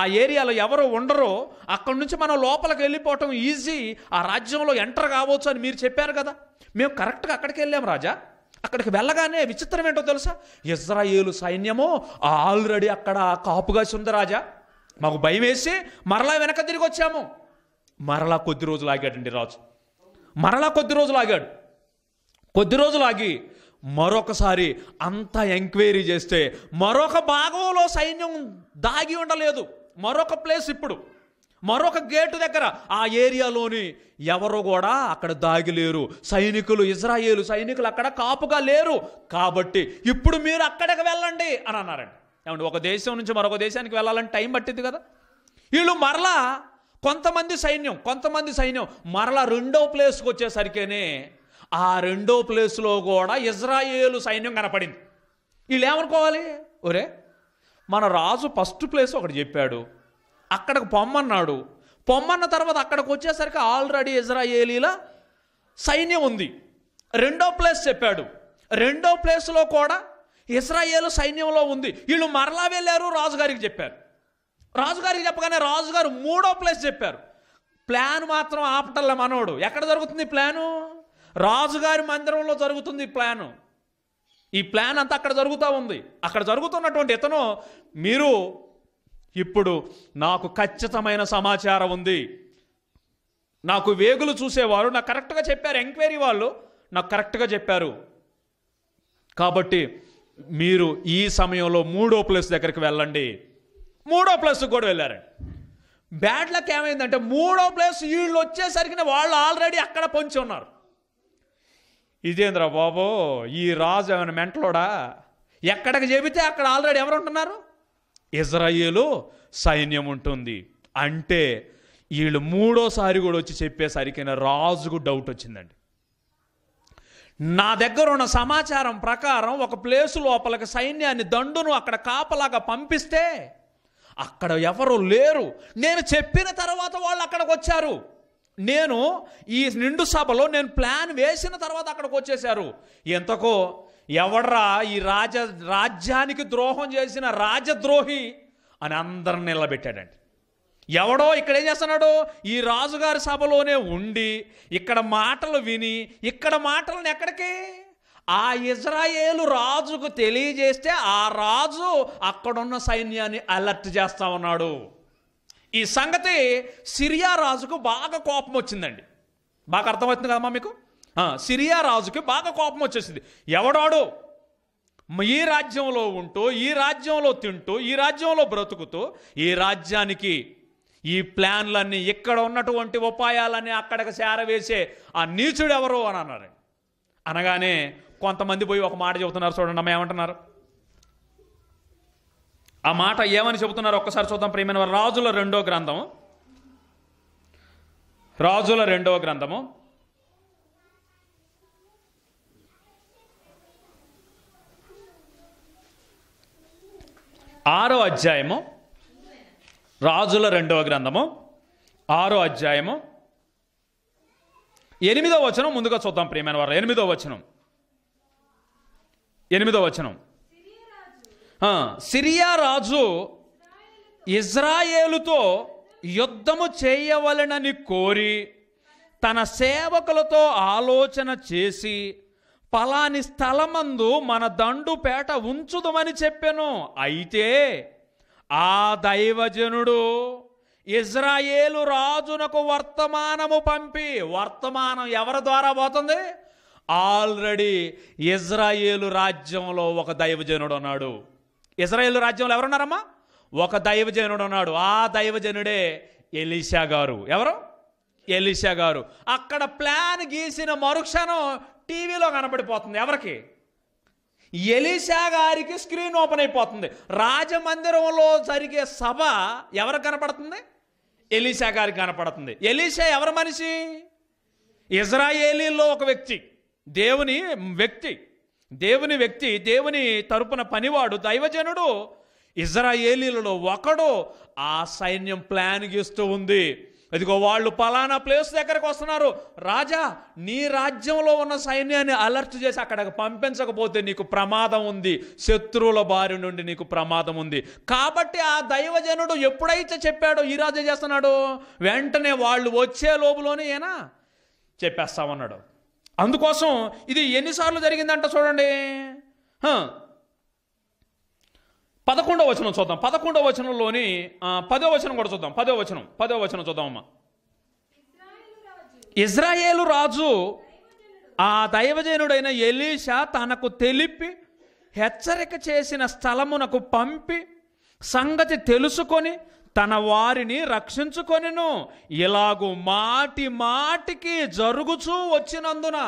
ఆ ఏరియాలో ఎవరో ఉండరో అక్కడి నుంచి మనం లోపలికి వెళ్ళిపోవటం ఈజీ ఆ రాజ్యంలో ఎంటర్ కావచ్చు అని మీరు చెప్పారు కదా మేము కరెక్ట్గా అక్కడికి వెళ్ళాం రాజా అక్కడికి వెళ్ళగానే విచిత్రం ఏంటో తెలుసా ఇజ్రాయేలు సైన్యము ఆల్రెడీ అక్కడ కాపుగా సుందరాజా మాకు భయం వేసి మరలా వెనక తిరిగి వచ్చాము మరలా కొద్ది రోజులు ఆగాడండి రాజు మరలా కొద్ది రోజులు ఆగాడు కొద్ది రోజులు ఆగి మరొకసారి అంతా ఎంక్వైరీ చేస్తే మరొక భాగంలో సైన్యం దాగి ఉండలేదు మరొక ప్లేస్ ఇప్పుడు మరొక గేటు దగ్గర ఆ ఏరియాలోని ఎవరు కూడా అక్కడ దాగిలేరు సైనికులు ఇజ్రాయేలు సైనికులు అక్కడ కాపుగా లేరు కాబట్టి ఇప్పుడు మీరు అక్కడికి వెళ్ళండి అని అన్నారండి ఏమండి ఒక దేశం నుంచి మరొక దేశానికి వెళ్ళాలంటే టైం పట్టింది కదా వీళ్ళు మరలా కొంతమంది సైన్యం కొంతమంది సైన్యం మరలా రెండో ప్లేస్కి వచ్చేసరికేనే ఆ రెండో ప్లేస్లో కూడా ఇజ్రాయేలు సైన్యం కనపడింది వీళ్ళు ఏమనుకోవాలి ఒరే మన రాజు ఫస్ట్ ప్లేస్ ఒకటి చెప్పాడు అక్కడికి పొమ్మన్నాడు పొమ్మన్న తర్వాత అక్కడికి వచ్చేసరికి ఆల్రెడీ ఇజ్రాయేలీల సైన్యం ఉంది రెండో ప్లేస్ చెప్పాడు రెండో ప్లేస్లో కూడా ఇజ్రాయేల్ సైన్యంలో ఉంది వీళ్ళు మరలా వెళ్ళారు రాజుగారికి చెప్పారు రాజుగారికి చెప్పగానే రాజుగారు మూడో ప్లేస్ చెప్పారు ప్లాన్ మాత్రం ఆపటల్ల మనోడు ఎక్కడ జరుగుతుంది ప్లాను రాజుగారి మందిరంలో జరుగుతుంది ప్లాను ఈ ప్లాన్ అంతా అక్కడ జరుగుతూ ఉంది అక్కడ జరుగుతున్నటువంటి ఇతను మీరు ఇప్పుడు నాకు ఖచ్చితమైన సమాచారం ఉంది నాకు వేగులు చూసేవారు నాకు కరెక్ట్గా చెప్పారు ఎంక్వైరీ వాళ్ళు నాకు కరెక్ట్గా చెప్పారు కాబట్టి మీరు ఈ సమయంలో మూడో ప్లేస్ దగ్గరికి వెళ్ళండి మూడో ప్లస్ కూడా వెళ్ళారండి బ్యాడ్ లక్ ఏమైందంటే మూడో ప్లేస్ వీళ్ళు వచ్చేసరికి వాళ్ళు ఆల్రెడీ అక్కడ పొంచి ఉన్నారు ఇదేంద్రా బాబు ఈ రాజు ఏమైనా మెంటలోడా ఎక్కడికి చెబితే అక్కడ ఆల్రెడీ ఎవరు ఉంటున్నారు ఇజ్రాయేలు సైన్యం ఉంటుంది అంటే వీళ్ళు మూడోసారి కూడా వచ్చి చెప్పేసరికి రాజుకు డౌట్ వచ్చిందండి నా దగ్గర ఉన్న సమాచారం ప్రకారం ఒక ప్లేసు లోపలికి సైన్యాన్ని దండును అక్కడ కాపలాగా పంపిస్తే అక్కడ ఎవరు లేరు నేను చెప్పిన తర్వాత వాళ్ళు అక్కడికి వచ్చారు నేను ఈ నిండు సభలో నేను ప్లాన్ వేసిన తర్వాత అక్కడికి వచ్చేసారు ఎంతకో ఎవడ్రా ఈ రాజ రాజ్యానికి ద్రోహం చేసిన రాజద్రోహి అని అందరిని నిలబెట్టాడండి ఎవడో ఇక్కడ ఏం చేస్తున్నాడు ఈ రాజుగారి సభలోనే ఉండి ఇక్కడ మాటలు విని ఇక్కడ మాటలను ఎక్కడికి ఆ ఇజ్రాయేలు రాజుకు తెలియజేస్తే ఆ రాజు అక్కడున్న సైన్యాన్ని అలర్ట్ చేస్తా ఉన్నాడు ఈ సంగతి సిరియా రాజుకు బాగా కోపం వచ్చిందండి బాగా అర్థమవుతుంది కదమ్మా మీకు సిరియా రాజుకి బాగా కోపం వచ్చేసింది ఎవడాడు ఈ రాజ్యంలో ఉంటూ ఈ రాజ్యంలో తింటూ ఈ రాజ్యంలో బ్రతుకుతూ ఈ రాజ్యానికి ఈ ప్లాన్లన్నీ ఇక్కడ ఉన్నటువంటి ఉపాయాలన్నీ అక్కడికి చేరవేసే ఆ నీచుడు ఎవరు అని అన్నారు అనగానే కొంతమంది పోయి ఒక మాట చెబుతున్నారు చూడండి అమ్మ ఏమంటున్నారు ఆ మాట ఏమని చెబుతున్నారు ఒక్కసారి చూద్దాం ప్రియమైన రాజుల రెండో గ్రంథము రాజుల రెండో గ్రంథము ఆరో అధ్యాయము రాజుల రెండవ గ్రంథము ఆరో అధ్యాయము ఎనిమిదో వచనం ముందుగా చూద్దాం ప్రియమైన వారు ఎనిమిదో వచనం ఎనిమిదో వచనం సిరియా రాజు ఇజ్రాయేలుతో యుద్ధము చేయవలనని కోరి తన సేవకులతో ఆలోచన చేసి పలాని స్థలమందు మన దండుపేట ఉంచుదమని చెప్పెను అయితే ఆ దైవజనుడు ఇజ్రాయేలు రాజునకు వర్తమానము పంపి వర్తమానం ఎవరి ద్వారా పోతుంది ఆల్రెడీ ఇజ్రాయేలు రాజ్యంలో ఒక దైవజనుడు ఉన్నాడు ఇజ్రాయేల్ రాజ్యంలో ఎవరున్నారమ్మా ఒక దైవజనుడు ఉన్నాడు ఆ దైవజనుడే ఎలీషా గారు ఎవరు ఎలీషా గారు అక్కడ ప్లాన్ గీసిన మరుక్షణం టీవీలో కనబడిపోతుంది ఎవరికి ఎలిసా గారికి స్క్రీన్ ఓపెన్ అయిపోతుంది రాజమందిరంలో జరిగే సభ ఎవరు కనపడుతుంది ఎలిసా గారికి కనపడుతుంది ఎలీషా ఎవరి మనిషి ఇజ్రాయేలీలో ఒక వ్యక్తి దేవుని వ్యక్తి దేవుని వ్యక్తి దేవుని తరపున పనివాడు దైవజనుడు ఇజ్రాయేలీలలో ఒకడు ఆ సైన్యం ప్లాన్ గీస్తూ ఉంది ఇదిగో వాళ్ళు పలానా ప్లేస్ దగ్గరకు వస్తున్నారు రాజా నీ రాజ్యంలో ఉన్న సైన్యాన్ని అలర్ట్ చేసి అక్కడికి పంపించకపోతే నీకు ప్రమాదం ఉంది శత్రువుల బారి నుండి నీకు ప్రమాదం ఉంది కాబట్టి ఆ దైవజనుడు ఎప్పుడైతే చెప్పాడో ఈ రాజు చేస్తున్నాడు వెంటనే వాళ్ళు వచ్చే లోపులోనే ఏనా చెప్పేస్తామన్నాడు అందుకోసం ఇది ఎన్నిసార్లు జరిగిందంట చూడండి పదకొండవ వచనం చూద్దాం పదకొండవ వచనంలోని పదో వచనం కూడా చూద్దాం పదో వచనం పదో వచనం చూద్దామమ్మా ఇజ్రాయేలు రాజు ఆ దైవజనుడైన ఎలీషా తనకు తెలిపి హెచ్చరిక చేసిన స్థలమునకు పంపి సంగతి తెలుసుకొని తన వారిని రక్షించుకొనిను ఇలాగూ మాటి మాటికి జరుగుచూ వచ్చినందున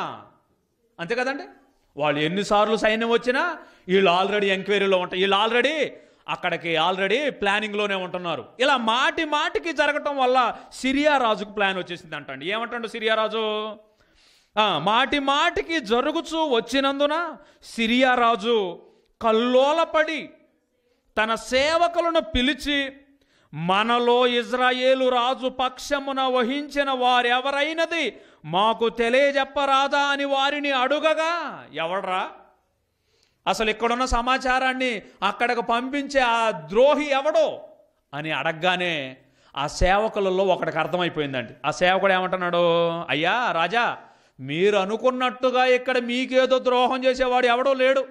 అంతే కదండి వాళ్ళు ఎన్నిసార్లు సైన్యం వచ్చినా వీళ్ళు ఆల్రెడీ ఎంక్వైరీలో ఉంటారు వీళ్ళు ఆల్రెడీ అక్కడికి ఆల్రెడీ ప్లానింగ్లోనే ఉంటున్నారు ఇలా మాటి మాటికి జరగటం వల్ల సిరియా రాజుకు ప్లాన్ వచ్చేసింది అంటండి ఏమంటాడు సిరియా రాజు మాటి మాటికి జరుగుచూ వచ్చినందున సిరియా రాజు కల్లోలపడి తన సేవకులను పిలిచి మనలో ఇజ్రాయేలు రాజు పక్షమున వహించిన వారెవరైనది మాకు తెలియజెప్పరాదా అని వారిని అడుగగా ఎవడ్రా అసలు ఇక్కడున్న సమాచారాన్ని అక్కడికి పంపించే ఆ ద్రోహి ఎవడో అని అడగగానే ఆ సేవకులలో ఒకటికి అర్థమైపోయిందండి ఆ సేవకుడు ఏమంటున్నాడు అయ్యా రాజా మీరు అనుకున్నట్టుగా ఇక్కడ మీకేదో ద్రోహం చేసేవాడు ఎవడో లేడు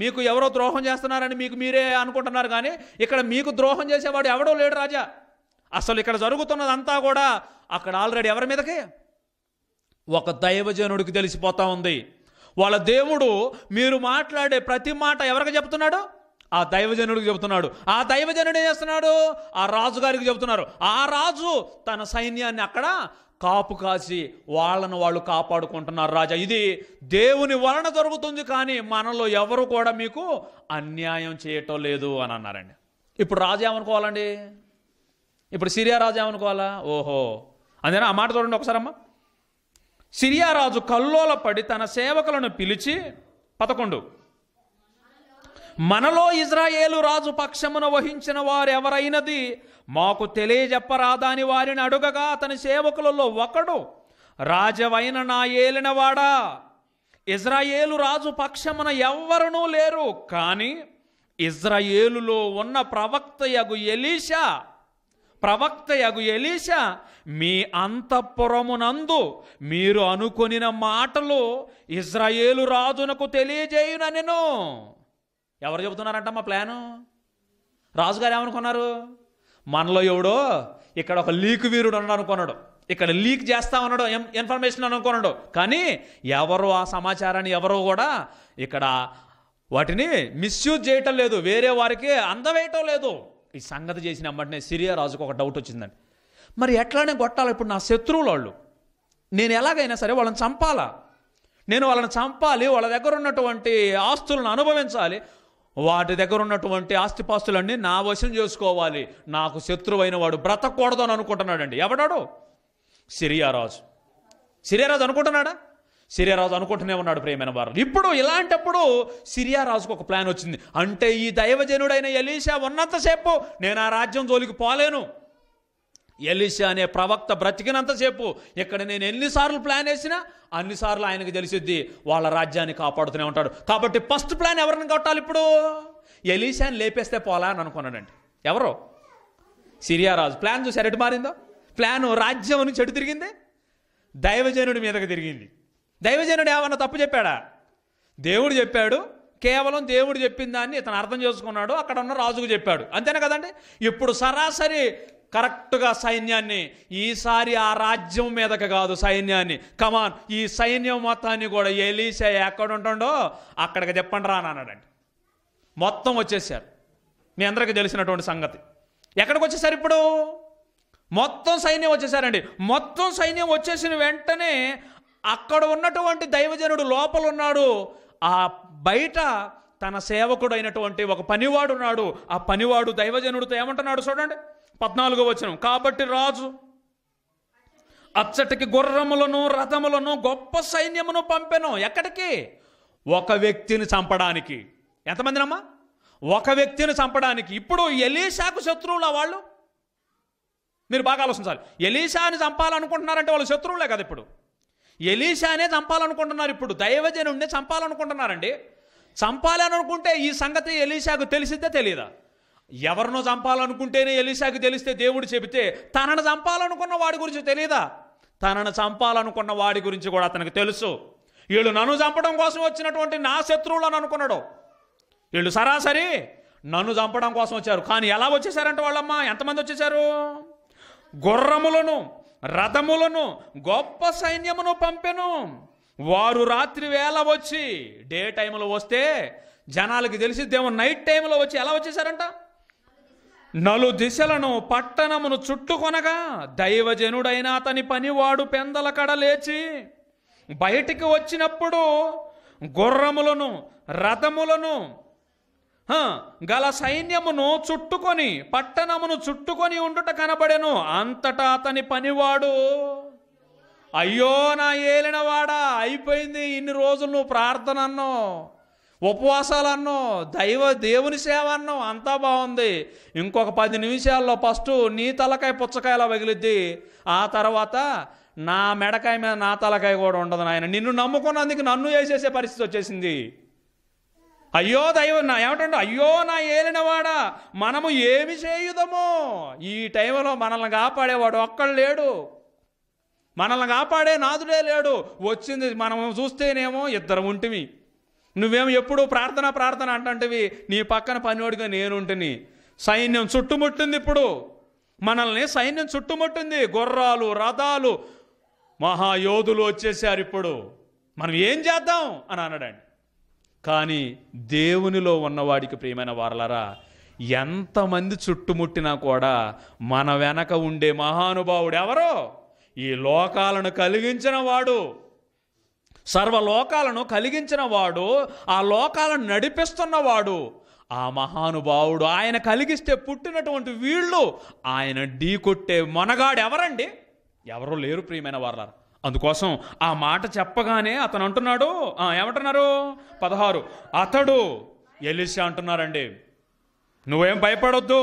మీకు ఎవరో ద్రోహం చేస్తున్నారని మీకు మీరే అనుకుంటున్నారు కానీ ఇక్కడ మీకు ద్రోహం చేసేవాడు ఎవడో లేడు రాజా అసలు ఇక్కడ జరుగుతున్నదంతా కూడా అక్కడ ఆల్రెడీ ఎవరి మీదకి ఒక దైవజనుడికి తెలిసిపోతా ఉంది వాళ్ళ దేవుడు మీరు మాట్లాడే ప్రతి మాట ఎవరికి చెప్తున్నాడు ఆ దైవజనుడికి చెబుతున్నాడు ఆ దైవజనుడు ఏం చేస్తున్నాడు ఆ రాజు గారికి చెబుతున్నారు ఆ రాజు తన సైన్యాన్ని అక్కడ కాపు కాసి వాళ్ళను వాళ్ళు కాపాడుకుంటున్నారు రాజా ఇది దేవుని వలన జరుగుతుంది కానీ మనలో ఎవరు కూడా మీకు అన్యాయం చేయటం లేదు అని అన్నారండి ఇప్పుడు రాజు ఏమనుకోవాలండి ఇప్పుడు సిరియా రాజు ఏమనుకోవాలా ఓహో అందుకని ఆ మాట చూడండి ఒకసారమ్మా సిరియారాజు కల్లోల కల్లోలపడి తన సేవకులను పిలిచి పదకొండు మనలో ఇజ్రాయేలు రాజు పక్షమున వహించిన వారెవరైనది మాకు తెలియజెప్పరాదాని వారిని అడుగగా అతని సేవకులలో ఒకడు రాజవైన నా ఏలినవాడా ఇజ్రాయేలు రాజు పక్షమున ఎవ్వరనూ లేరు కానీ ఇజ్రాయేలులో ఉన్న ప్రవక్త యగు ఎలీషా ప్రవక్త యగు ఎలీషా మీ అంతఃపురమునందు మీరు అనుకొనిన మాటలు ఇజ్రాయేలు రాజునకు తెలియజేయున నేను ఎవరు చెబుతున్నారంట మా ప్లాను రాజుగారు ఏమనుకున్నారు మనలో ఎవడో ఇక్కడ ఒక లీక్ వీరుడు అన్నాడు అనుకున్నాడు ఇక్కడ లీక్ చేస్తా ఉన్నాడు ఇన్ఫర్మేషన్ అని అనుకున్నాడు కానీ ఎవరు ఆ సమాచారాన్ని ఎవరు కూడా ఇక్కడ వాటిని మిస్యూజ్ చేయటం లేదు వేరే వారికి అందవేయటం లేదు ఈ సంగతి చేసిన అమ్మటనే సిరియా రాజుకు ఒక డౌట్ వచ్చిందండి మరి ఎట్లానే కొట్టాలి ఇప్పుడు నా శత్రువులు వాళ్ళు నేను ఎలాగైనా సరే వాళ్ళని చంపాలా నేను వాళ్ళని చంపాలి వాళ్ళ దగ్గర ఉన్నటువంటి ఆస్తులను అనుభవించాలి వాటి దగ్గర ఉన్నటువంటి ఆస్తిపాస్తులన్నీ నా వశం చేసుకోవాలి నాకు శత్రువైన వాడు బ్రతకూడదు అని అనుకుంటున్నాడండి ఎవడాడు సిరియారాజు సిరియారాజు అనుకుంటున్నాడా సిరియారాజు అనుకుంటూనే ఉన్నాడు ప్రేమైన వారు ఇప్పుడు ఇలాంటప్పుడు సిరియారాజుకు ఒక ప్లాన్ వచ్చింది అంటే ఈ దైవజనుడైన ఎలీషా ఉన్నంతసేపు నేను ఆ రాజ్యం జోలికి పోలేను ఎలీషా అనే ప్రవక్త బ్రతికినంతసేపు ఇక్కడ నేను ఎన్నిసార్లు ప్లాన్ వేసినా అన్నిసార్లు ఆయనకు తెలిసిద్ది వాళ్ళ రాజ్యాన్ని కాపాడుతూనే ఉంటాడు కాబట్టి ఫస్ట్ ప్లాన్ ఎవరిని కొట్టాలి ఇప్పుడు ఎలీషాని లేపేస్తే పోలా అని అనుకున్నాడండి ఎవరు సిరియారాజు ప్లాన్ చూసి ఎరటి మారిందో ప్లాను రాజ్యం నుంచి చెడు తిరిగింది దైవజనుడి మీదకి తిరిగింది దైవజనుడు ఏమన్నా తప్పు చెప్పాడా దేవుడు చెప్పాడు కేవలం దేవుడు చెప్పిన దాన్ని ఇతను అర్థం చేసుకున్నాడు అక్కడ ఉన్న రాజుకు చెప్పాడు అంతేనా కదండి ఇప్పుడు సరాసరి కరెక్ట్గా సైన్యాన్ని ఈసారి ఆ రాజ్యం మీదకి కాదు సైన్యాన్ని కమాన్ ఈ సైన్యం మొత్తాన్ని కూడా ఎలీసా ఎక్కడ ఉంటాడో అక్కడికి చెప్పండి రా అన్నాడండి మొత్తం వచ్చేసారు మీ అందరికీ తెలిసినటువంటి సంగతి ఎక్కడికి వచ్చేసారు ఇప్పుడు మొత్తం సైన్యం వచ్చేసారండి మొత్తం సైన్యం వచ్చేసిన వెంటనే అక్కడ ఉన్నటువంటి దైవజనుడు లోపల ఉన్నాడు ఆ బయట తన సేవకుడైనటువంటి ఒక పనివాడు ఉన్నాడు ఆ పనివాడు దైవజనుడితో ఏమంటున్నాడు చూడండి పద్నాలుగో వచనం కాబట్టి రాజు అచ్చటికి గుర్రములను రథములను గొప్ప సైన్యమును పంపెను ఎక్కడికి ఒక వ్యక్తిని చంపడానికి ఎంతమందినమ్మా ఒక వ్యక్తిని చంపడానికి ఇప్పుడు ఎలీషాకు శత్రువులా వాళ్ళు మీరు బాగా ఆలోచించాలి ఎలీషాని చంపాలనుకుంటున్నారంటే వాళ్ళు శత్రువులే కదా ఇప్పుడు ఎలీషానే చంపాలనుకుంటున్నారు ఇప్పుడు దైవజనుడినే చంపాలనుకుంటున్నారండి చంపాలనుకుంటే ఈ సంగతి ఎలీషాకు తెలిసిద్దా తెలియదా ఎవరినో చంపాలనుకుంటేనే ఎలీషాకు తెలిస్తే దేవుడు చెబితే తనను చంపాలనుకున్న వాడి గురించి తెలియదా తనను చంపాలనుకున్న వాడి గురించి కూడా అతనికి తెలుసు వీళ్ళు నన్ను చంపడం కోసం వచ్చినటువంటి నా శత్రువులను అనుకున్నాడు వీళ్ళు సరాసరి నన్ను చంపడం కోసం వచ్చారు కానీ ఎలా వచ్చేసారంటే వాళ్ళమ్మ ఎంతమంది వచ్చేసారు గుర్రములను రథములను గొప్ప సైన్యమును పంపెను వారు రాత్రి వేళ వచ్చి డే టైంలో వస్తే జనాలకి తెలిసి దేవుడు నైట్ టైంలో వచ్చి ఎలా వచ్చేసారంట నలు దిశలను పట్టణమును చుట్టుకొనగా దైవజనుడైన అతని పనివాడు పెందల కడ లేచి బయటికి వచ్చినప్పుడు గుర్రములను రథములను గల సైన్యమును చుట్టుకొని పట్టణమును చుట్టుకొని ఉండుట కనబడెను అంతటా అతని పనివాడు అయ్యో నా ఏలినవాడా అయిపోయింది ఇన్ని రోజులు నువ్వు ప్రార్థన అన్నో ఉపవాసాలు అన్నో దైవ దేవుని సేవ అన్నో అంతా బాగుంది ఇంకొక పది నిమిషాల్లో ఫస్ట్ నీ తలకాయ పుచ్చకాయలా వగిలిద్ది ఆ తర్వాత నా మెడకాయ మీద నా తలకాయ కూడా ఉండదు నాయన నిన్ను నమ్ముకున్నందుకు నన్ను వేసేసే పరిస్థితి వచ్చేసింది అయ్యో దైవం నా ఏమిటంటే అయ్యో నా ఏలినవాడా మనము ఏమి చేయుదమో ఈ టైంలో మనల్ని కాపాడేవాడు ఒక్కడు లేడు మనల్ని కాపాడే నాదుడే లేడు వచ్చింది మనం చూస్తేనేమో ఇద్దరు ఉంటివి నువ్వేం ఎప్పుడు ప్రార్థన ప్రార్థన అంటుంటివి నీ పక్కన పనివాడిగా నేనుంటిని సైన్యం చుట్టుముట్టింది ఇప్పుడు మనల్ని సైన్యం చుట్టుముట్టింది గుర్రాలు రథాలు మహాయోధులు వచ్చేసారు ఇప్పుడు మనం ఏం చేద్దాం అని అన్నాడండి కానీ దేవునిలో ఉన్నవాడికి ప్రియమైన వారలరా ఎంతమంది చుట్టుముట్టినా కూడా మన వెనక ఉండే మహానుభావుడు ఎవరో ఈ లోకాలను కలిగించిన వాడు సర్వలోకాలను కలిగించిన వాడు ఆ లోకాలను నడిపిస్తున్నవాడు ఆ మహానుభావుడు ఆయన కలిగిస్తే పుట్టినటువంటి వీళ్ళు ఆయన ఢీకొట్టే మనగాడు ఎవరండి ఎవరు లేరు ప్రియమైన వారు అందుకోసం ఆ మాట చెప్పగానే అతను అంటున్నాడు ఏమంటున్నారు పదహారు అతడు ఎలిషా అంటున్నారండి నువ్వేం భయపడొద్దు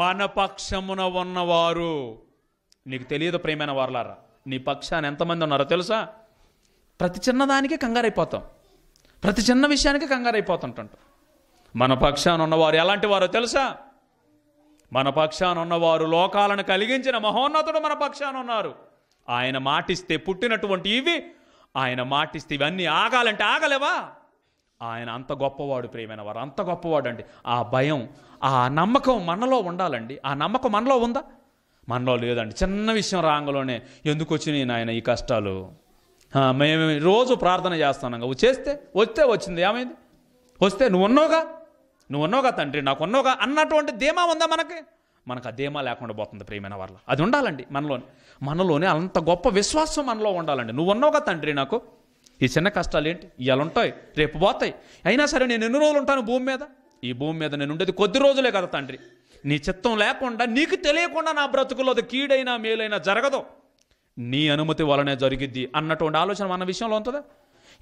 మన పక్షమున ఉన్నవారు నీకు తెలియదు ప్రేమైన వారులారా నీ పక్షాన్ని ఎంతమంది ఉన్నారో తెలుసా ప్రతి చిన్నదానికి కంగారైపోతాం ప్రతి చిన్న విషయానికి కంగారైపోతుంటాం మన పక్షాన ఉన్నవారు ఎలాంటి వారో తెలుసా మన పక్షాన ఉన్నవారు లోకాలను కలిగించిన మహోన్నతుడు మన పక్షాన ఉన్నారు ఆయన మాటిస్తే పుట్టినటువంటి ఇవి ఆయన మాటిస్తే ఇవన్నీ ఆగాలంటే ఆగలేవా ఆయన అంత గొప్పవాడు ప్రేమైన వారు అంత గొప్పవాడు అండి ఆ భయం ఆ నమ్మకం మనలో ఉండాలండి ఆ నమ్మకం మనలో ఉందా మనలో లేదండి చిన్న విషయం రాంగలోనే ఎందుకు వచ్చినాయి నాయన ఈ కష్టాలు మేము రోజు ప్రార్థన చేస్తాను చేస్తే వస్తే వచ్చింది ఏమైంది వస్తే నువ్వు ఉన్నావుగా నువ్వు ఉన్నావుగా తండ్రి నాకు ఉన్నావుగా అన్నటువంటి ధీమా ఉందా మనకి మనకు అదేమా లేకుండా పోతుంది ప్రేమైన వారిలో అది ఉండాలండి మనలోనే మనలోనే అంత గొప్ప విశ్వాసం మనలో ఉండాలండి నువ్వు ఉన్నావుగా తండ్రి నాకు ఈ చిన్న కష్టాలు ఏంటి ఇవాళ ఉంటాయి రేపు పోతాయి అయినా సరే నేను ఎన్ని రోజులు ఉంటాను భూమి మీద ఈ భూమి మీద నేను ఉండేది కొద్ది రోజులే కదా తండ్రి నీ చిత్తం లేకుండా నీకు తెలియకుండా నా బ్రతుకులో కీడైనా మేలైనా జరగదు నీ అనుమతి వలనే జరిగిద్ది అన్నటువంటి ఆలోచన మన విషయంలో ఉంటుందా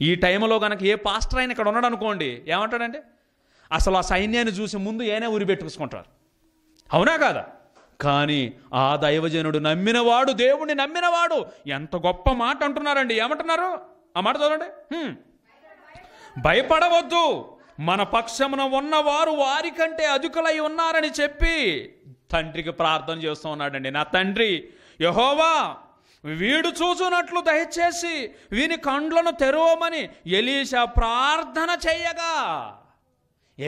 ఈ టైంలో కనుక ఏ పాస్టర్ అయినా ఇక్కడ ఉన్నాడు అనుకోండి ఏమంటాడండి అసలు ఆ సైన్యాన్ని చూసి ముందు ఏనే ఉరి పెట్టుకుంటారు అవునా కాదా కానీ ఆ దైవజనుడు నమ్మినవాడు దేవుణ్ణి నమ్మినవాడు ఎంత గొప్ప మాట అంటున్నారండి ఏమంటున్నారు ఆ మాట చదవండి భయపడవద్దు మన పక్షమున ఉన్నవారు వారికంటే అధికులై ఉన్నారని చెప్పి తండ్రికి ప్రార్థన చేస్తూ ఉన్నాడండి నా తండ్రి యహోవా వీడు చూచునట్లు దయచేసి వీని కండ్లను తెరవమని ఎలీషా ప్రార్థన చెయ్యగా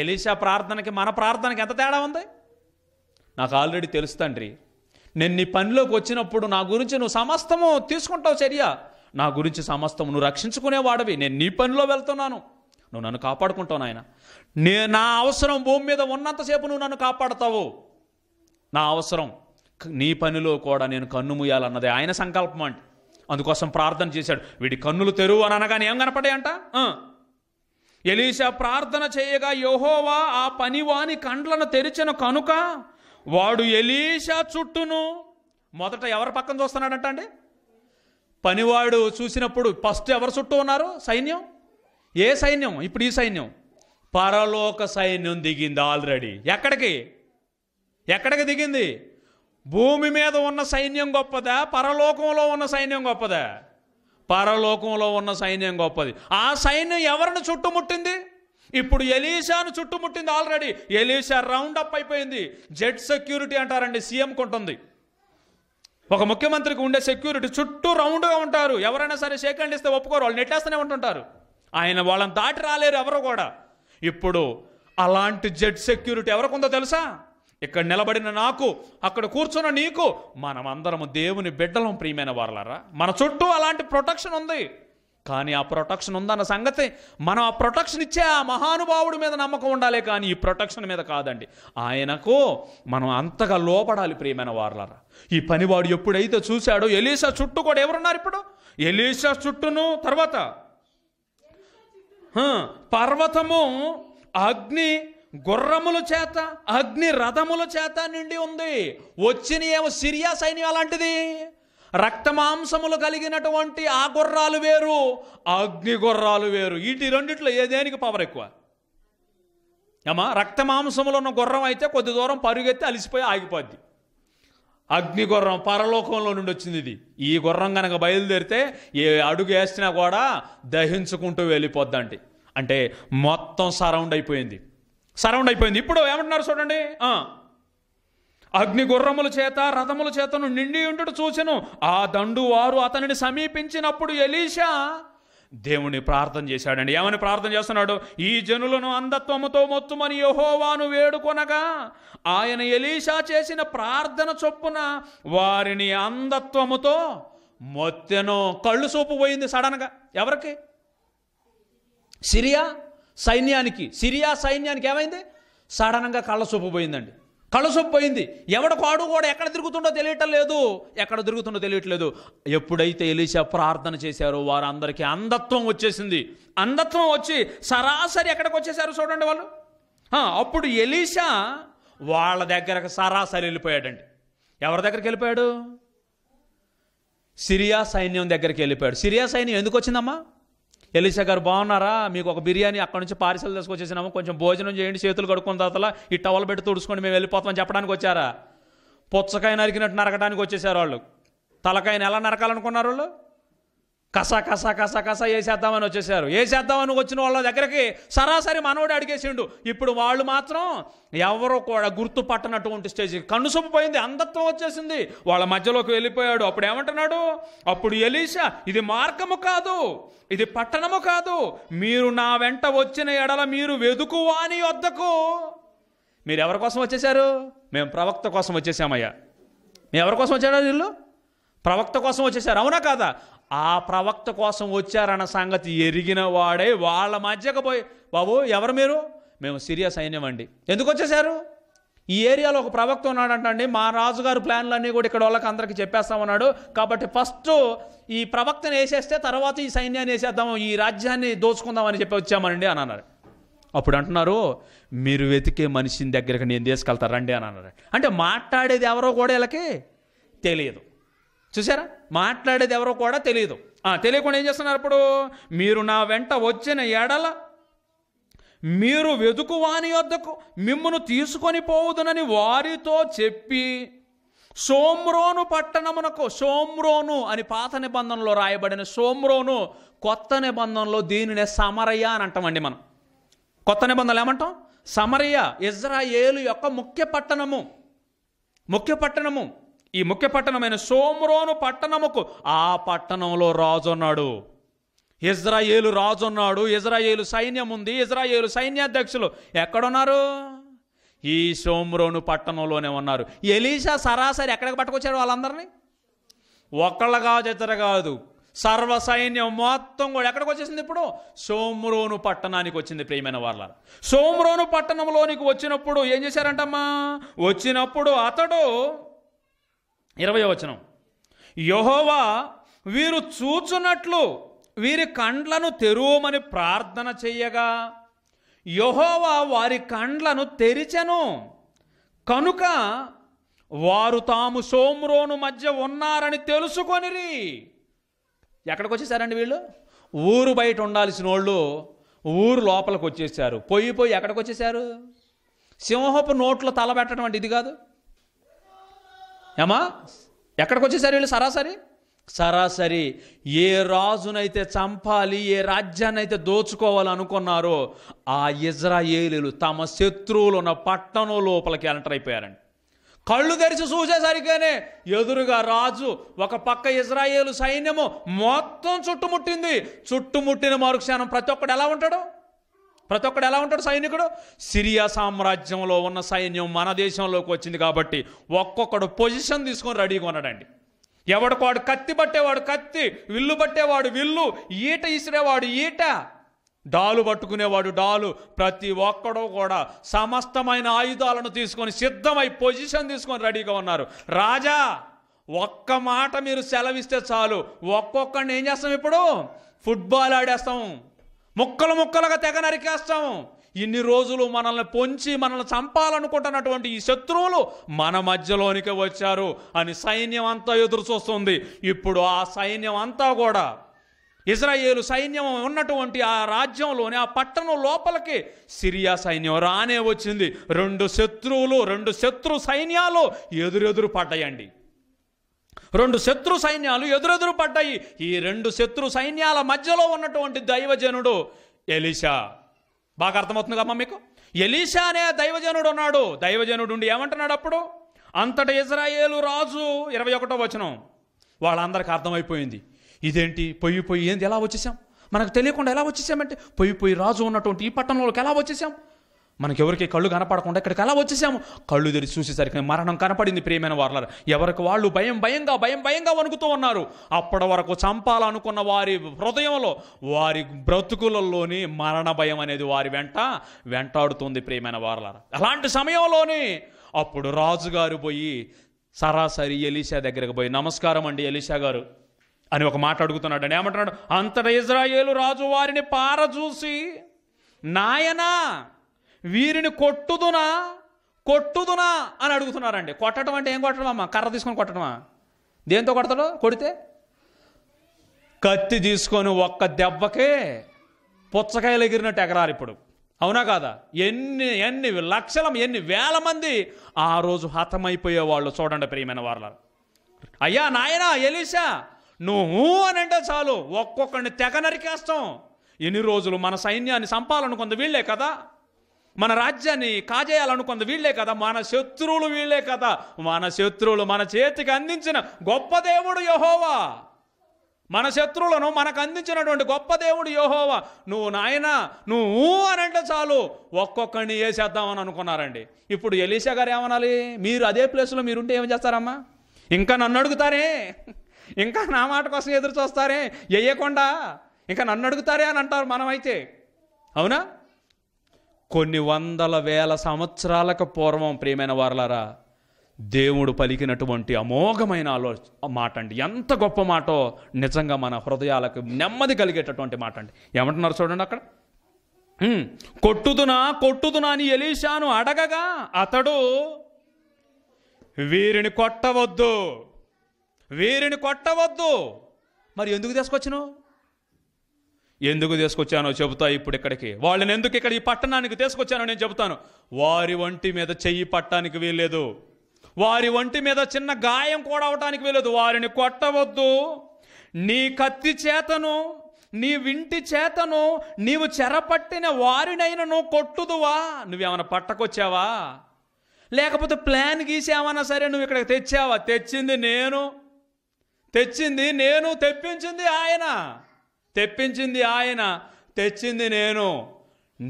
ఎలీషా ప్రార్థనకి మన ప్రార్థనకి ఎంత తేడా ఉంది నాకు ఆల్రెడీ తెలుసు తండ్రి నేను నీ పనిలోకి వచ్చినప్పుడు నా గురించి నువ్వు సమస్తము తీసుకుంటావు చర్య నా గురించి సమస్తము నువ్వు రక్షించుకునేవాడవి నేను నీ పనిలో వెళ్తున్నాను నువ్వు నన్ను కాపాడుకుంటావు నాయన నే నా అవసరం భూమి మీద ఉన్నంతసేపు నువ్వు నన్ను కాపాడతావు నా అవసరం నీ పనిలో కూడా నేను కన్ను ముయ్యాలన్నది ఆయన సంకల్పం అంట అందుకోసం ప్రార్థన చేశాడు వీడి కన్నులు తెరువు అని అనగానే ఏం కనపడాయంట ఎలీషా ప్రార్థన చేయగా యోహోవా ఆ పనివాని కండ్లను తెరిచిన కనుక వాడు ఎలీషా చుట్టూను మొదట ఎవరి పక్కన చూస్తున్నాడంట అండి పనివాడు చూసినప్పుడు ఫస్ట్ ఎవరు చుట్టూ ఉన్నారు సైన్యం ఏ సైన్యం ఇప్పుడు ఈ సైన్యం పరలోక సైన్యం దిగింది ఆల్రెడీ ఎక్కడికి ఎక్కడికి దిగింది భూమి మీద ఉన్న సైన్యం గొప్పదా పరలోకంలో ఉన్న సైన్యం గొప్పదా పరలోకంలో ఉన్న సైన్యం గొప్పది ఆ సైన్యం ఎవరిని చుట్టుముట్టింది ఇప్పుడు ఎలీషాను చుట్టుముట్టింది ఆల్రెడీ ఎలీషా రౌండ్ అప్ అయిపోయింది జెడ్ సెక్యూరిటీ అంటారండి సీఎంకి ఉంటుంది ఒక ముఖ్యమంత్రికి ఉండే సెక్యూరిటీ చుట్టూ రౌండ్గా ఉంటారు ఎవరైనా సరే షేక్ హ్యాండ్ ఇస్తే ఒప్పుకోరు వాళ్ళు నెట్టేస్తూనే ఉంటుంటారు ఆయన వాళ్ళని దాటి రాలేరు ఎవరు కూడా ఇప్పుడు అలాంటి జెడ్ సెక్యూరిటీ ఎవరికుందో తెలుసా ఇక్కడ నిలబడిన నాకు అక్కడ కూర్చున్న నీకు మనమందరము దేవుని బిడ్డలం ప్రియమైన వారలారా మన చుట్టూ అలాంటి ప్రొటెక్షన్ ఉంది కానీ ఆ ప్రొటెక్షన్ ఉందన్న సంగతి మనం ఆ ప్రొటెక్షన్ ఇచ్చే ఆ మహానుభావుడి మీద నమ్మకం ఉండాలి కానీ ఈ ప్రొటెక్షన్ మీద కాదండి ఆయనకు మనం అంతగా లోపడాలి ప్రియమైన వారులరా ఈ పనివాడు ఎప్పుడైతే చూశాడో ఎలీసా చుట్టూ కూడా ఎవరున్నారు ఇప్పుడు ఎలీసా చుట్టూను తర్వాత పర్వతము అగ్ని గుర్రముల చేత అగ్ని రథముల చేత నిండి ఉంది వచ్చిన ఏమో సిరియా సైన్యం అలాంటిది రక్తమాంసములు కలిగినటువంటి ఆ గుర్రాలు వేరు అగ్ని గుర్రాలు వేరు వీటి రెండిట్లో ఏదేనికి పవర్ ఎక్కువ ఏమా రక్తమాంసములు ఉన్న గుర్రం అయితే కొద్ది దూరం పరుగెత్తి అలిసిపోయి ఆగిపోద్ది అగ్ని గుర్రం పరలోకంలో నుండి వచ్చింది ఇది ఈ గుర్రం కనుక బయలుదేరితే ఏ అడుగు వేసినా కూడా దహించుకుంటూ వెళ్ళిపోద్దండి అంటే మొత్తం సరౌండ్ అయిపోయింది సరౌండ్ అయిపోయింది ఇప్పుడు ఏమంటున్నారు చూడండి అగ్ని గుర్రముల చేత రథముల చేతను నిండి ఉండుట చూచెను ఆ దండు వారు అతనిని సమీపించినప్పుడు ఎలీషా దేవుని ప్రార్థన చేశాడండి ఏమని ప్రార్థన చేస్తున్నాడు ఈ జనులను అంధత్వముతో మొత్తుమని యహోవాను వేడుకొనగా ఆయన ఎలీషా చేసిన ప్రార్థన చొప్పున వారిని అంధత్వముతో మొత్తెను కళ్ళు సోపు పోయింది సడన్గా ఎవరికి సిరియా సైన్యానికి సిరియా సైన్యానికి ఏమైంది సడన్గా కళ్ళ సోపు పోయిందండి ఎవడ కాడు కూడా ఎక్కడ తిరుగుతుండో తెలియటం లేదు ఎక్కడ తిరుగుతుండో తెలియట్లేదు ఎప్పుడైతే ఎలీషా ప్రార్థన చేశారో వారందరికీ అంధత్వం వచ్చేసింది అంధత్వం వచ్చి సరాసరి ఎక్కడికి వచ్చేసారు చూడండి వాళ్ళు అప్పుడు ఎలీషా వాళ్ళ దగ్గరకు సరాసరి వెళ్ళిపోయాడండి ఎవరి దగ్గరికి వెళ్ళిపోయాడు సిరియా సైన్యం దగ్గరికి వెళ్ళిపోయాడు సిరియా సైన్యం ఎందుకు వచ్చిందమ్మా ఎలిసా గారు బాగున్నారా మీకు ఒక బిర్యానీ అక్కడ నుంచి పార్సల్ తీసుకొచ్చేసినాము కొంచెం భోజనం చేయండి చేతులు కడుక్కున్న తర్వాత ఈ టవల్ పెట్టి తుడుచుకొని మేము వెళ్ళిపోతామని చెప్పడానికి వచ్చారా పుచ్చకాయ నరికినట్టు నరకడానికి వచ్చేసారు వాళ్ళు తలకాయని ఎలా నరకాలనుకున్నారు వాళ్ళు కసా కసా కసా కసా వేసేద్దామని వచ్చేసారు వేసేద్దామని వచ్చిన వాళ్ళ దగ్గరికి సరాసరి మనోడు అడిగేసిండు ఇప్పుడు వాళ్ళు మాత్రం ఎవరు కూడా గుర్తు పట్టనటువంటి స్టేజ్ కన్నుసొప్పు పోయింది అందత్వం వచ్చేసింది వాళ్ళ మధ్యలోకి వెళ్ళిపోయాడు అప్పుడు ఏమంటున్నాడు అప్పుడు ఎలీషా ఇది మార్గము కాదు ఇది పట్టణము కాదు మీరు నా వెంట వచ్చిన ఎడల మీరు అని వద్దకు మీరు ఎవరి కోసం వచ్చేసారు మేము ప్రవక్త కోసం వచ్చేసామయ్యా మేము ఎవరి కోసం వచ్చాడు వీళ్ళు ప్రవక్త కోసం వచ్చేసారు అవునా కాదా ఆ ప్రవక్త కోసం వచ్చారన్న సంగతి ఎరిగిన వాడే వాళ్ళ మధ్యకు పోయి బాబు ఎవరు మీరు మేము సిరియా సైన్యం అండి ఎందుకు వచ్చేసారు ఈ ఏరియాలో ఒక ప్రవక్త ఉన్నాడంటండి మా రాజుగారు ప్లాన్లన్నీ కూడా ఇక్కడ వాళ్ళకి అందరికీ చెప్పేస్తామన్నాడు కాబట్టి ఫస్ట్ ఈ ప్రవక్తను వేసేస్తే తర్వాత ఈ సైన్యాన్ని వేసేద్దాం ఈ రాజ్యాన్ని దోచుకుందామని చెప్పి వచ్చామనండి అని అన్నారు అప్పుడు అంటున్నారు మీరు వెతికే మనిషిని దగ్గరికి నేను తీసుకెళ్తారండి అని అన్నారు అంటే మాట్లాడేది ఎవరో కూడా వీళ్ళకి తెలియదు చూసారా మాట్లాడేది ఎవరో కూడా తెలియదు తెలియకుండా ఏం చేస్తున్నారు అప్పుడు మీరు నా వెంట వచ్చిన ఎడల మీరు వెదుకువాని వద్దకు మిమ్మను తీసుకొని పోవుదునని వారితో చెప్పి సోమ్రోను పట్టణమునకు సోమ్రోను అని పాత నిబంధనలో రాయబడిన సోమ్రోను కొత్త నిబంధనలో దీనినే సమరయ్య అని అంటామండి మనం కొత్త నిబంధనలు ఏమంటాం సమరయ్య ఇజ్రాయేలు యొక్క ముఖ్య పట్టణము ముఖ్య పట్టణము ఈ ముఖ్య పట్టణమైన సోమ్రోను పట్టణముకు ఆ పట్టణంలో రాజున్నాడు ఇజ్రాయేలు రాజున్నాడు ఇజ్రాయేలు సైన్యం ఉంది ఇజ్రాయేలు సైన్యాధ్యక్షులు ఎక్కడున్నారు ఈ సోమ్రోను పట్టణంలోనే ఉన్నారు ఎలీషా సరాసరి ఎక్కడికి పట్టుకొచ్చాడు వాళ్ళందరినీ ఒక్కళ్ళ కాదు ఇద్దరు కాదు సర్వ సైన్యం మొత్తం కూడా ఎక్కడికి వచ్చేసింది ఇప్పుడు సోమ్రోను పట్టణానికి వచ్చింది ప్రియమైన వాళ్ళ సోమ్రోను పట్టణంలోనికి వచ్చినప్పుడు ఏం చేశారంటమ్మా వచ్చినప్పుడు అతడు ఇరవై వచనం యహోవా వీరు చూచున్నట్లు వీరి కండ్లను తెరువమని ప్రార్థన చెయ్యగా యహోవా వారి కండ్లను తెరిచెను కనుక వారు తాము సోమ్రోను మధ్య ఉన్నారని తెలుసుకొనిరి ఎక్కడికి వచ్చేసారండి వీళ్ళు ఊరు బయట ఉండాల్సిన వాళ్ళు ఊరు లోపలికి వచ్చేసారు పోయి పోయి ఎక్కడికి వచ్చేసారు సింహపు నోట్లో తలబెట్టడం అంటే ఇది కాదు ఏమా ఎక్కడికి వచ్చేసారు వీళ్ళు సరాసరి సరాసరి ఏ రాజునైతే చంపాలి ఏ రాజ్యాన్ని అయితే దోచుకోవాలనుకున్నారో ఆ ఇజ్రాయేలీలు తమ శత్రువులు ఉన్న పట్టణం లోపలికి ఎంటర్ అయిపోయారండి కళ్ళు తెరిచి చూసేసరికేనే ఎదురుగా రాజు ఒక పక్క ఇజ్రాయేలు సైన్యము మొత్తం చుట్టుముట్టింది చుట్టుముట్టిన మరుక్షణం ప్రతి ఒక్కడు ఎలా ఉంటాడు ప్రతి ఒక్కడు ఎలా ఉంటాడు సైనికుడు సిరియా సామ్రాజ్యంలో ఉన్న సైన్యం మన దేశంలోకి వచ్చింది కాబట్టి ఒక్కొక్కడు పొజిషన్ తీసుకొని రెడీగా ఉన్నాడండి వాడు కత్తి పట్టేవాడు కత్తి విల్లు పట్టేవాడు విల్లు ఈట ఇసిరేవాడు ఈట డాలు పట్టుకునేవాడు డాలు ప్రతి ఒక్కడు కూడా సమస్తమైన ఆయుధాలను తీసుకొని సిద్ధమై పొజిషన్ తీసుకొని రెడీగా ఉన్నారు రాజా ఒక్క మాట మీరు సెలవిస్తే చాలు ఒక్కొక్కడిని ఏం చేస్తాం ఇప్పుడు ఫుట్బాల్ ఆడేస్తాం ముక్కలు ముక్కలుగా తెగ నరికేస్తాము ఇన్ని రోజులు మనల్ని పొంచి మనల్ని చంపాలనుకుంటున్నటువంటి ఈ శత్రువులు మన మధ్యలోనికి వచ్చారు అని సైన్యం అంతా ఎదురు చూస్తుంది ఇప్పుడు ఆ సైన్యం అంతా కూడా ఇజ్రాయేలు సైన్యం ఉన్నటువంటి ఆ రాజ్యంలోని ఆ పట్టణం లోపలికి సిరియా సైన్యం రానే వచ్చింది రెండు శత్రువులు రెండు శత్రు సైన్యాలు ఎదురెదురు పడ్డాయండి రెండు శత్రు సైన్యాలు ఎదురెదురు పడ్డాయి ఈ రెండు శత్రు సైన్యాల మధ్యలో ఉన్నటువంటి దైవజనుడు ఎలీషా బాగా అర్థమవుతుంది కమ్మా మీకు ఎలీషా అనే దైవజనుడు ఉన్నాడు దైవజనుడు ఉండి ఏమంటున్నాడు అప్పుడు అంతట ఇజ్రాయేలు రాజు ఇరవై ఒకటో వచనం వాళ్ళందరికీ అర్థమైపోయింది ఇదేంటి పొయ్యి పొయ్యి ఏంది ఎలా వచ్చేసాం మనకు తెలియకుండా ఎలా వచ్చేసామంటే పొయ్యి పొయ్యి రాజు ఉన్నటువంటి ఈ పట్టణంలోకి ఎలా వచ్చేసాం మనకెవరికి కళ్ళు కనపడకుండా ఇక్కడికి అలా వచ్చేసాము కళ్ళు తెరిచి చూసేసరికి మరణం కనపడింది ప్రియమైన వార్లర్ ఎవరికి వాళ్ళు భయం భయంగా భయం భయంగా వణుకుతూ ఉన్నారు అప్పటి వరకు చంపాలనుకున్న వారి హృదయంలో వారి బ్రతుకులలోని మరణ భయం అనేది వారి వెంట వెంటాడుతుంది ప్రియమైన వార్లర్ అలాంటి సమయంలోనే అప్పుడు రాజుగారు పోయి సరాసరి ఎలీషా దగ్గరకు పోయి నమస్కారం అండి ఎలీషా గారు అని ఒక మాట అడుగుతున్నాడు అండి ఏమంటున్నాడు అంతట ఇజ్రాయేలు రాజు వారిని పారచూసి నాయనా వీరిని కొట్టుదునా కొట్టుదునా అని అడుగుతున్నారండి కొట్టడం అంటే ఏం కొట్టడం అమ్మా కర్ర తీసుకొని కొట్టడమా దేంతో కొడతాడు కొడితే కత్తి తీసుకొని ఒక్క దెబ్బకే పుచ్చకాయలు ఎగిరినట్టు ఎగరాలి ఇప్పుడు అవునా కాదా ఎన్ని ఎన్ని లక్షల ఎన్ని వేల మంది ఆ రోజు హతమైపోయేవాళ్ళు వాళ్ళు చూడండి ప్రియమైన వాళ్ళ అయ్యా నాయనా ఎలీసా నువ్వు అని అంటే చాలు ఒక్కొక్కడిని తెగ నరికేస్తాం ఎన్ని రోజులు మన సైన్యాన్ని చంపాలనుకుంది వీళ్ళే కదా మన రాజ్యాన్ని కాజేయాలనుకుంది వీళ్ళే కదా మన శత్రువులు వీళ్ళే కదా మన శత్రువులు మన చేతికి అందించిన గొప్ప దేవుడు యహోవా మన శత్రువులను మనకు అందించినటువంటి గొప్ప దేవుడు యహోవా నువ్వు నాయన నువ్వు అని అంటే చాలు ఒక్కొక్కడిని వేసేద్దామని అనుకున్నారండి ఇప్పుడు ఎలీషా గారు ఏమనాలి మీరు అదే ప్లేస్లో మీరుంటే ఏం చేస్తారమ్మా ఇంకా నన్ను అడుగుతారే ఇంకా నా మాట కోసం ఎదురు చూస్తారే వేయకుండా ఇంకా నన్ను అడుగుతారే అని అంటారు మనమైతే అవునా కొన్ని వందల వేల సంవత్సరాలకు పూర్వం ప్రియమైన వారలారా దేవుడు పలికినటువంటి అమోఘమైన ఆలో మాట అండి ఎంత గొప్ప మాటో నిజంగా మన హృదయాలకు నెమ్మది కలిగేటటువంటి మాట అండి ఏమంటున్నారు చూడండి అక్కడ కొట్టుదునా కొట్టుదునా అని ఎలీషాను అడగగా అతడు వీరిని కొట్టవద్దు వీరిని కొట్టవద్దు మరి ఎందుకు తీసుకొచ్చినావు ఎందుకు తీసుకొచ్చానో చెబుతా ఇప్పుడు ఇక్కడికి వాళ్ళని ఎందుకు ఇక్కడ ఈ పట్టణానికి తీసుకొచ్చానో నేను చెబుతాను వారి ఒంటి మీద చెయ్యి పట్టడానికి వీల్లేదు వారి ఒంటి మీద చిన్న గాయం కూడా అవటానికి వీలదు వారిని కొట్టవద్దు నీ కత్తి చేతను నీ వింటి చేతను నీవు చెరపట్టిన వారినైనా నువ్వు కొట్టుదువా నువ్వేమైనా పట్టకొచ్చావా లేకపోతే ప్లాన్ గీసేమన్నా సరే నువ్వు ఇక్కడికి తెచ్చావా తెచ్చింది నేను తెచ్చింది నేను తెప్పించింది ఆయన తెప్పించింది ఆయన తెచ్చింది నేను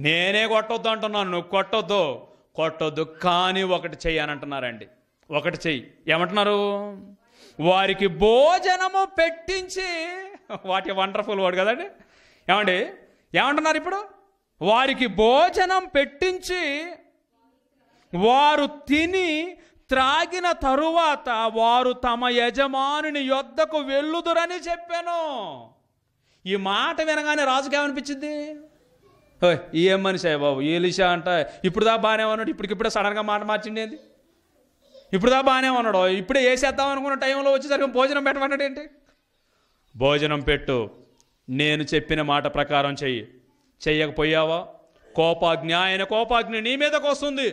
నేనే కొట్టొద్దు అంటున్నాను నువ్వు కొట్టొద్దు కొట్టొద్దు కానీ ఒకటి చెయ్యి అని అంటున్నారండి ఒకటి చెయ్యి ఏమంటున్నారు వారికి భోజనము పెట్టించి వాటి వండర్ఫుల్ వర్డ్ కదండి ఏమండి ఏమంటున్నారు ఇప్పుడు వారికి భోజనం పెట్టించి వారు తిని త్రాగిన తరువాత వారు తమ యజమానుని యొద్దకు వెళ్ళుదురని చెప్పాను ఈ మాట వినగానే రాజుకి ఏమనిపించింది ఏం మనిషి బాబు ఏలిషా అంట ఇప్పుడుదా బాగానే ఉన్నాడు ఇప్పటికిప్పుడే సడన్గా మాట మార్చింది ఏంది ఇప్పుడుదా బాగానే ఉన్నాడు ఇప్పుడే వేసేద్దాం అనుకున్న టైంలో వచ్చేసరికి భోజనం పెట్టమన్నాడు ఏంటి భోజనం పెట్టు నేను చెప్పిన మాట ప్రకారం చెయ్యి చెయ్యకపోయావా కోపాగ్ని ఆయన కోపాగ్ని నీ మీదకు వస్తుంది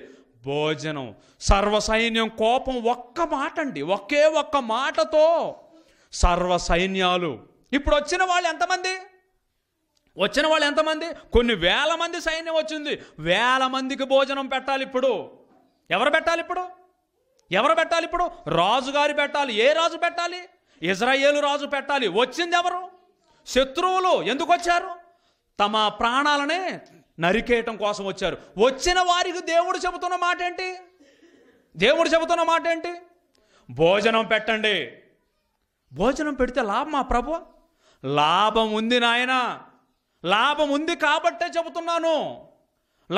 భోజనం సర్వసైన్యం కోపం ఒక్క మాట అండి ఒకే ఒక్క మాటతో సర్వ సైన్యాలు ఇప్పుడు వచ్చిన వాళ్ళు ఎంతమంది వచ్చిన వాళ్ళు ఎంతమంది కొన్ని వేల మంది సైన్యం వచ్చింది వేల మందికి భోజనం పెట్టాలి ఇప్పుడు ఎవరు పెట్టాలి ఇప్పుడు ఎవరు పెట్టాలి ఇప్పుడు రాజుగారు పెట్టాలి ఏ రాజు పెట్టాలి ఇజ్రాయేలు రాజు పెట్టాలి వచ్చింది ఎవరు శత్రువులు ఎందుకు వచ్చారు తమ ప్రాణాలనే నరికేయటం కోసం వచ్చారు వచ్చిన వారికి దేవుడు చెబుతున్న మాట ఏంటి దేవుడు చెబుతున్న మాట ఏంటి భోజనం పెట్టండి భోజనం పెడితే లాభమా ప్రభు లాభం ఉంది నాయన లాభం ఉంది కాబట్టే చెబుతున్నాను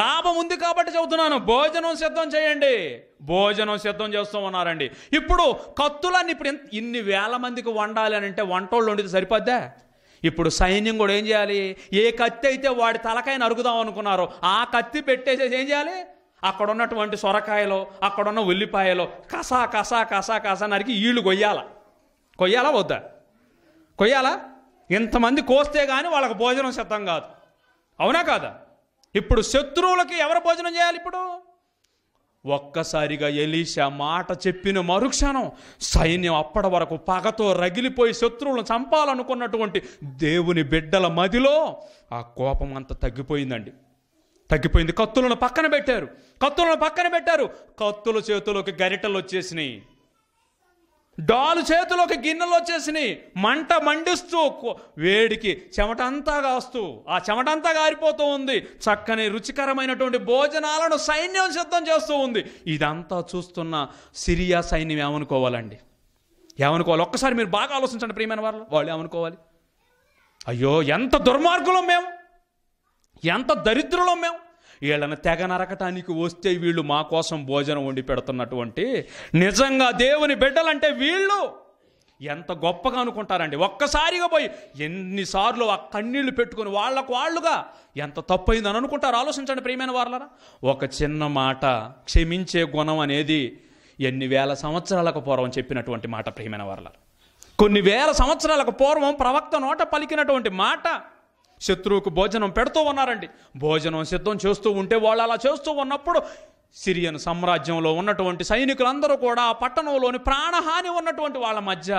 లాభం ఉంది కాబట్టి చెబుతున్నాను భోజనం సిద్ధం చేయండి భోజనం సిద్ధం చేస్తూ ఉన్నారండి ఇప్పుడు కత్తులన్నీ ఇప్పుడు ఇన్ని వేల మందికి వండాలి అని అంటే వంటోళ్ళు వండితే సరిపోద్దా ఇప్పుడు సైన్యం కూడా ఏం చేయాలి ఏ కత్తి అయితే వాడి తలకాయ నరుగుదాం అనుకున్నారో ఆ కత్తి పెట్టేసేసి ఏం చేయాలి అక్కడ ఉన్నటువంటి సొరకాయలో అక్కడ ఉన్న ఉల్లిపాయలో కసా కసా కసా కసా నరికి ఈళ్ళు కొయ్యాల కొయ్యాలా వద్దా కొయ్యాలా ఇంతమంది కోస్తే కానీ వాళ్ళకి భోజనం సిద్ధం కాదు అవునా కాదా ఇప్పుడు శత్రువులకి ఎవరు భోజనం చేయాలి ఇప్పుడు ఒక్కసారిగా ఎలీషా మాట చెప్పిన మరుక్షణం సైన్యం అప్పటి వరకు పగతో రగిలిపోయి శత్రువులను చంపాలనుకున్నటువంటి దేవుని బిడ్డల మదిలో ఆ కోపం అంతా తగ్గిపోయిందండి తగ్గిపోయింది కత్తులను పక్కన పెట్టారు కత్తులను పక్కన పెట్టారు కత్తుల చేతులకి గరిటలు వచ్చేసినాయి డాలు చేతిలోకి గిన్నెలు వచ్చేసినాయి మంట మండిస్తూ వేడికి చెమటంతా కాస్తూ ఆ చెమటంతా గారిపోతూ ఉంది చక్కని రుచికరమైనటువంటి భోజనాలను సైన్యం సిద్ధం చేస్తూ ఉంది ఇదంతా చూస్తున్న సిరియా సైన్యం ఏమనుకోవాలండి ఏమనుకోవాలి ఒక్కసారి మీరు బాగా ఆలోచించండి ప్రియమైన వాళ్ళు వాళ్ళు ఏమనుకోవాలి అయ్యో ఎంత దుర్మార్గులం మేము ఎంత దరిద్రులం మేము వీళ్ళని తెగ నరకటానికి వస్తే వీళ్ళు మా కోసం భోజనం వండి పెడుతున్నటువంటి నిజంగా దేవుని బిడ్డలంటే వీళ్ళు ఎంత గొప్పగా అనుకుంటారండి ఒక్కసారిగా పోయి ఎన్నిసార్లు ఆ కన్నీళ్లు పెట్టుకుని వాళ్ళకు వాళ్ళుగా ఎంత అయిందని అనుకుంటారు ఆలోచించండి ప్రియమైన వాళ్ళరా ఒక చిన్న మాట క్షమించే గుణం అనేది ఎన్ని వేల సంవత్సరాలకు పూర్వం చెప్పినటువంటి మాట ప్రియమైన వాళ్ళ కొన్ని వేల సంవత్సరాలకు పూర్వం ప్రవక్త నోట పలికినటువంటి మాట శత్రువుకు భోజనం పెడుతూ ఉన్నారండి భోజనం సిద్ధం చేస్తూ ఉంటే వాళ్ళు అలా చేస్తూ ఉన్నప్పుడు సిరియన్ సామ్రాజ్యంలో ఉన్నటువంటి సైనికులందరూ కూడా ఆ పట్టణంలోని ప్రాణహాని ఉన్నటువంటి వాళ్ళ మధ్య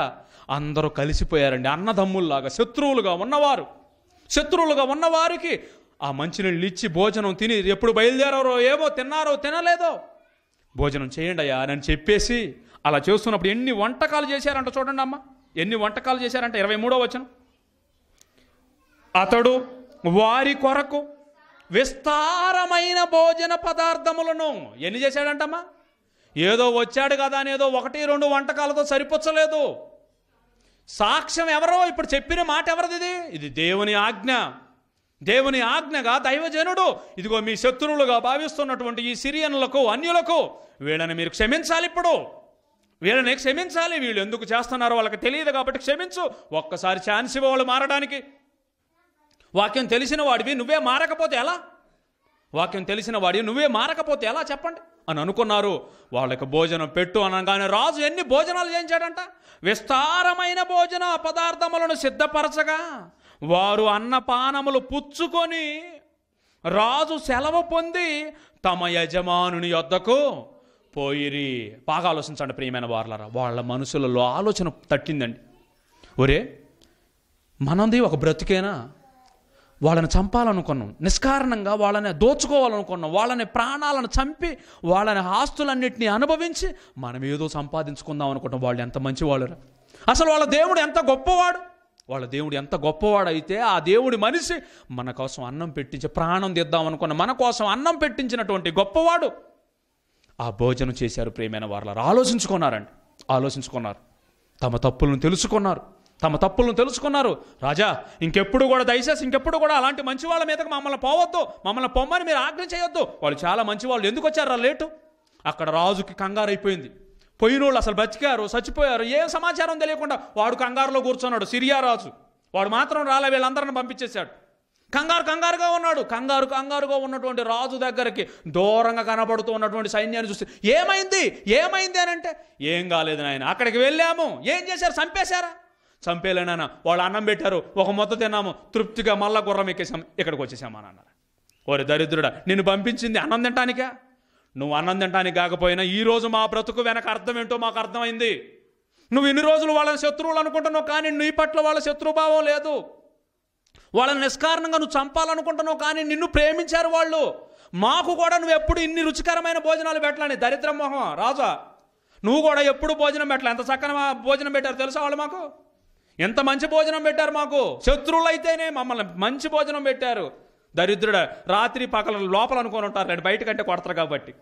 అందరూ కలిసిపోయారండి అన్నదమ్ముల్లాగా శత్రువులుగా ఉన్నవారు శత్రువులుగా ఉన్నవారికి ఆ మంచినీళ్ళు ఇచ్చి భోజనం తిని ఎప్పుడు బయలుదేరారో ఏమో తిన్నారో తినలేదో భోజనం చేయండి అయ్యా అని చెప్పేసి అలా చేస్తున్నప్పుడు ఎన్ని వంటకాలు చేశారంట చూడండి అమ్మ ఎన్ని వంటకాలు చేశారంట ఇరవై మూడో వచనం అతడు వారి కొరకు విస్తారమైన భోజన పదార్థములను ఎన్ని చేశాడంటమ్మా ఏదో వచ్చాడు కదా అని ఏదో ఒకటి రెండు వంటకాలతో సరిపొచ్చలేదు సాక్ష్యం ఎవరో ఇప్పుడు చెప్పిన మాట ఎవరిది ఇది దేవుని ఆజ్ఞ దేవుని ఆజ్ఞగా దైవజనుడు ఇదిగో మీ శత్రువులుగా భావిస్తున్నటువంటి ఈ సిరియన్లకు అన్యులకు వీళ్ళని మీరు క్షమించాలి ఇప్పుడు వీళ్ళని క్షమించాలి వీళ్ళు ఎందుకు చేస్తున్నారో వాళ్ళకి తెలియదు కాబట్టి క్షమించు ఒక్కసారి ఛాన్స్ ఇవ్వాలి మారడానికి వాక్యం తెలిసిన వాడివి నువ్వే మారకపోతే ఎలా వాక్యం తెలిసిన వాడివి నువ్వే మారకపోతే ఎలా చెప్పండి అని అనుకున్నారు వాళ్ళకి భోజనం పెట్టు అనగానే రాజు ఎన్ని భోజనాలు చేయించాడంట విస్తారమైన భోజన పదార్థములను సిద్ధపరచగా వారు అన్నపానములు పుచ్చుకొని రాజు సెలవు పొంది తమ యజమానుని యొద్దకు పోయిరి బాగా ఆలోచించండి ప్రియమైన వార్లరా వాళ్ళ మనసులలో ఆలోచన తట్టిందండి ఒరే మనది ఒక బ్రతికేనా వాళ్ళని చంపాలనుకున్నాం నిష్కారణంగా వాళ్ళని దోచుకోవాలనుకున్నాం వాళ్ళని ప్రాణాలను చంపి వాళ్ళని ఆస్తులన్నింటినీ అనుభవించి మనం ఏదో సంపాదించుకుందాం అనుకుంటాం వాళ్ళు ఎంత మంచివాళ్ళు అసలు వాళ్ళ దేవుడు ఎంత గొప్పవాడు వాళ్ళ దేవుడు ఎంత గొప్పవాడైతే ఆ దేవుడి మనిషి మన కోసం అన్నం పెట్టించి ప్రాణం తెద్దాం అనుకున్న మన కోసం అన్నం పెట్టించినటువంటి గొప్పవాడు ఆ భోజనం చేశారు ప్రేమైన వాళ్ళ ఆలోచించుకున్నారండి ఆలోచించుకున్నారు తమ తప్పులను తెలుసుకున్నారు తమ తప్పులను తెలుసుకున్నారు రాజా ఇంకెప్పుడు కూడా దయచేసి ఇంకెప్పుడు కూడా అలాంటి మంచి వాళ్ళ మీదకి మమ్మల్ని పోవద్దు మమ్మల్ని పొమ్మని మీరు ఆజ్ఞ చేయొద్దు వాళ్ళు చాలా మంచి వాళ్ళు ఎందుకు వచ్చారా లేటు అక్కడ రాజుకి కంగారు అయిపోయింది పోయిన వాళ్ళు అసలు బతికారు చచ్చిపోయారు ఏ సమాచారం తెలియకుండా వాడు కంగారులో కూర్చున్నాడు సిరియా రాజు వాడు మాత్రం రాలే వీళ్ళందరిని పంపించేశాడు కంగారు కంగారుగా ఉన్నాడు కంగారు కంగారుగా ఉన్నటువంటి రాజు దగ్గరికి దూరంగా కనబడుతూ ఉన్నటువంటి సైన్యాన్ని చూస్తే ఏమైంది ఏమైంది అని అంటే ఏం కాలేదు నాయన అక్కడికి వెళ్ళాము ఏం చేశారు చంపేశారా చంపేలేనాన్న వాళ్ళు అన్నం పెట్టారు ఒక మొత్త తిన్నాము తృప్తిగా మళ్ళా గుర్రం ఎక్కేసాం ఇక్కడికి వచ్చేసామా అన్నారు ఓరి దరిద్రుడా నిన్ను పంపించింది అన్నం తింటానికా నువ్వు అన్నం తింటానికి కాకపోయినా ఈరోజు మా బ్రతుకు వెనక అర్థం ఏంటో మాకు అర్థమైంది నువ్వు ఇన్ని రోజులు వాళ్ళని శత్రువులు అనుకుంటున్నావు కానీ నీ పట్ల వాళ్ళ శత్రుభావం లేదు వాళ్ళని నిష్కారణంగా నువ్వు చంపాలనుకుంటున్నావు కానీ నిన్ను ప్రేమించారు వాళ్ళు మాకు కూడా నువ్వు ఎప్పుడు ఇన్ని రుచికరమైన భోజనాలు పెట్టాలని దరిద్ర మొహం రాజా నువ్వు కూడా ఎప్పుడు భోజనం పెట్టలే ఎంత చక్కని భోజనం పెట్టారు తెలుసా వాళ్ళు మాకు ఎంత మంచి భోజనం పెట్టారు మాకు శత్రువులైతేనే మమ్మల్ని మంచి భోజనం పెట్టారు దరిద్రుడ రాత్రి పగల లోపల అనుకొని ఉంటారు లేండి బయటకంటే కొడతారు కాబట్టి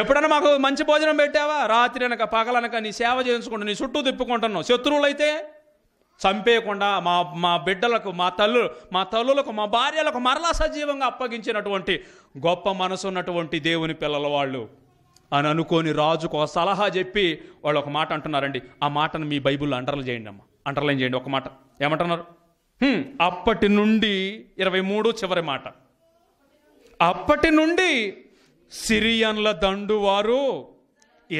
ఎప్పుడైనా మాకు మంచి భోజనం పెట్టావా రాత్రి అనక పగలనక నీ సేవ చేయించుకుంటూ నీ చుట్టూ తిప్పుకుంటున్నావు శత్రువులైతే చంపేయకుండా మా మా బిడ్డలకు మా తల్లు మా తల్లులకు మా భార్యలకు మరలా సజీవంగా అప్పగించినటువంటి గొప్ప మనసు ఉన్నటువంటి దేవుని పిల్లల వాళ్ళు అని అనుకొని రాజుకు సలహా చెప్పి వాళ్ళు ఒక మాట అంటున్నారండి ఆ మాటను మీ బైబుల్లో అండర్లు చేయండి అమ్మా అండర్లైన్ చేయండి ఒక మాట ఏమంటున్నారు అప్పటి నుండి ఇరవై మూడు చివరి మాట అప్పటి నుండి సిరియన్ల దండువారు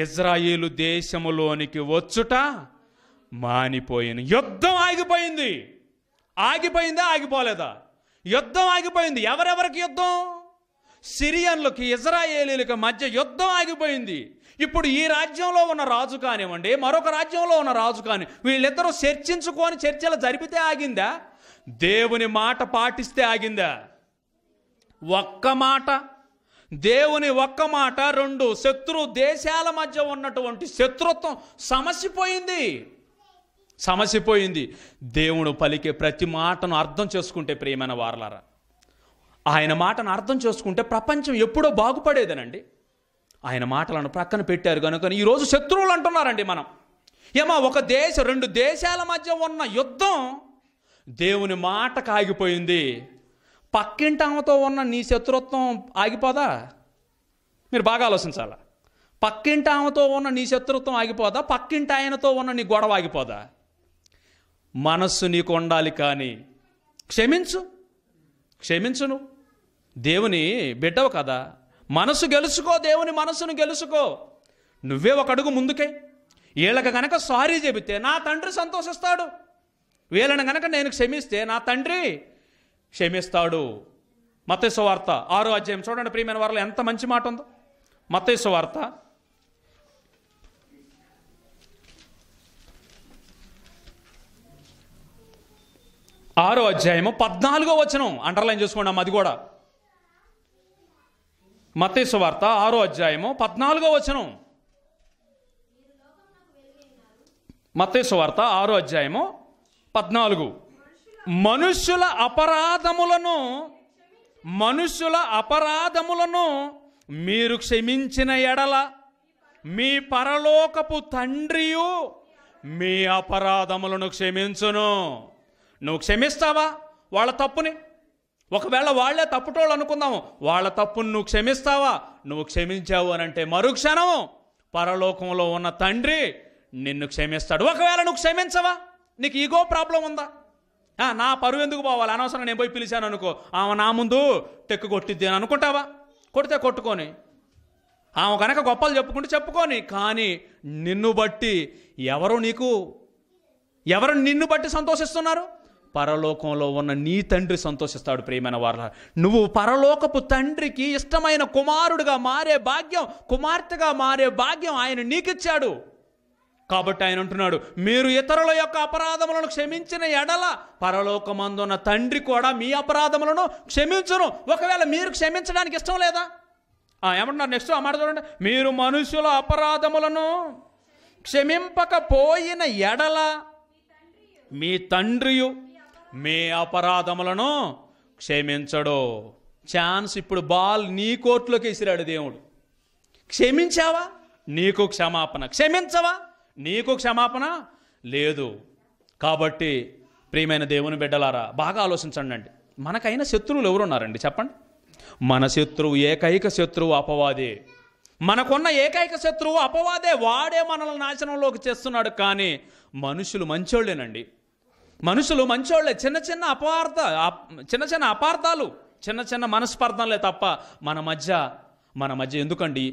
ఇజ్రాయేలు దేశములోనికి వచ్చుట మానిపోయింది యుద్ధం ఆగిపోయింది ఆగిపోయిందా ఆగిపోలేదా యుద్ధం ఆగిపోయింది ఎవరెవరికి యుద్ధం సిరియన్లకి ఇజ్రాయేలీలకి మధ్య యుద్ధం ఆగిపోయింది ఇప్పుడు ఈ రాజ్యంలో ఉన్న రాజు కానివ్వండి మరొక రాజ్యంలో ఉన్న రాజు కాని వీళ్ళిద్దరూ చర్చించుకొని చర్చలు జరిపితే ఆగిందా దేవుని మాట పాటిస్తే ఆగిందా ఒక్క మాట దేవుని ఒక్క మాట రెండు శత్రు దేశాల మధ్య ఉన్నటువంటి శత్రుత్వం సమసిపోయింది సమసిపోయింది దేవుడు పలికే ప్రతి మాటను అర్థం చేసుకుంటే ప్రియమైన వారలారా ఆయన మాటను అర్థం చేసుకుంటే ప్రపంచం ఎప్పుడో బాగుపడేదనండి ఆయన మాటలను ప్రక్కన పెట్టారు కనుక ఈరోజు శత్రువులు అంటున్నారండి మనం ఏమో ఒక దేశ రెండు దేశాల మధ్య ఉన్న యుద్ధం దేవుని మాట కాగిపోయింది పక్కింటి ఆమెతో ఉన్న నీ శత్రుత్వం ఆగిపోదా మీరు బాగా ఆలోచించాలా పక్కింటి ఆమెతో ఉన్న నీ శత్రుత్వం ఆగిపోదా పక్కింటి ఆయనతో ఉన్న నీ గొడవ ఆగిపోదా మనస్సు నీకు ఉండాలి కానీ క్షమించు క్షమించును దేవుని బిడ్డవు కదా మనసు గెలుచుకో దేవుని మనసును గెలుచుకో నువ్వే ఒక అడుగు ముందుకే వీళ్ళకి గనక సారీ చెబితే నా తండ్రి సంతోషిస్తాడు వీళ్ళని గనక నేను క్షమిస్తే నా తండ్రి క్షమిస్తాడు మతేశ్వ వార్త ఆరో అధ్యాయం చూడండి ప్రియమైన వారిలో ఎంత మంచి మాట ఉందో మతేశ్వ వార్త ఆరో అధ్యాయము పద్నాలుగో వచనం అండర్లైన్ చేసుకోండి అది కూడా మతేసు వార్త ఆరో అధ్యాయము పద్నాలుగో వచనం మతేసు వార్త ఆరో అధ్యాయము పద్నాలుగు మనుష్యుల అపరాధములను మనుష్యుల అపరాధములను మీరు క్షమించిన ఎడల మీ పరలోకపు తండ్రియు మీ అపరాధములను క్షమించును నువ్వు క్షమిస్తావా వాళ్ళ తప్పుని ఒకవేళ వాళ్లే తప్పుటోళ్ళు అనుకుందాము వాళ్ళ తప్పును నువ్వు క్షమిస్తావా నువ్వు క్షమించావు అని అంటే మరుక్షణము పరలోకంలో ఉన్న తండ్రి నిన్ను క్షమిస్తాడు ఒకవేళ నువ్వు క్షమించవా నీకు ఈగో ప్రాబ్లం ఉందా నా పరువు ఎందుకు పోవాలి అనవసరం నేను పోయి పిలిచాను అనుకో ఆమె నా ముందు టెక్కు కొట్టిద్ది అని అనుకుంటావా కొడితే కొట్టుకొని ఆమె కనుక గొప్పలు చెప్పుకుంటే చెప్పుకొని కానీ నిన్ను బట్టి ఎవరు నీకు ఎవరు నిన్ను బట్టి సంతోషిస్తున్నారు పరలోకంలో ఉన్న నీ తండ్రి సంతోషిస్తాడు ప్రియమైన వారు నువ్వు పరలోకపు తండ్రికి ఇష్టమైన కుమారుడుగా మారే భాగ్యం కుమార్తెగా మారే భాగ్యం ఆయన నీకిచ్చాడు కాబట్టి ఆయన అంటున్నాడు మీరు ఇతరుల యొక్క అపరాధములను క్షమించిన ఎడల పరలోకమందున్న తండ్రి కూడా మీ అపరాధములను క్షమించను ఒకవేళ మీరు క్షమించడానికి ఇష్టం లేదా ఏమంటున్నారు నెక్స్ట్ ఆ మాట చూడండి మీరు మనుషుల అపరాధములను క్షమింపకపోయిన ఎడల మీ తండ్రియు మీ అపరాధములను క్షమించడు ఛాన్స్ ఇప్పుడు బాల్ నీ కోర్టులోకి వేసిరాడు దేవుడు క్షమించావా నీకు క్షమాపణ క్షమించవా నీకు క్షమాపణ లేదు కాబట్టి ప్రియమైన దేవుని బిడ్డలారా బాగా ఆలోచించండి అండి మనకైనా శత్రువులు ఉన్నారండి చెప్పండి మన శత్రువు ఏకైక శత్రువు అపవాదే మనకున్న ఏకైక శత్రువు అపవాదే వాడే మనల్ని నాశనంలోకి చేస్తున్నాడు కానీ మనుషులు మంచోళ్ళేనండి మనుషులు మంచోళ్ళే చిన్న చిన్న అపార్థ చిన్న చిన్న అపార్థాలు చిన్న చిన్న మనస్పార్థాలే తప్ప మన మధ్య మన మధ్య ఎందుకండి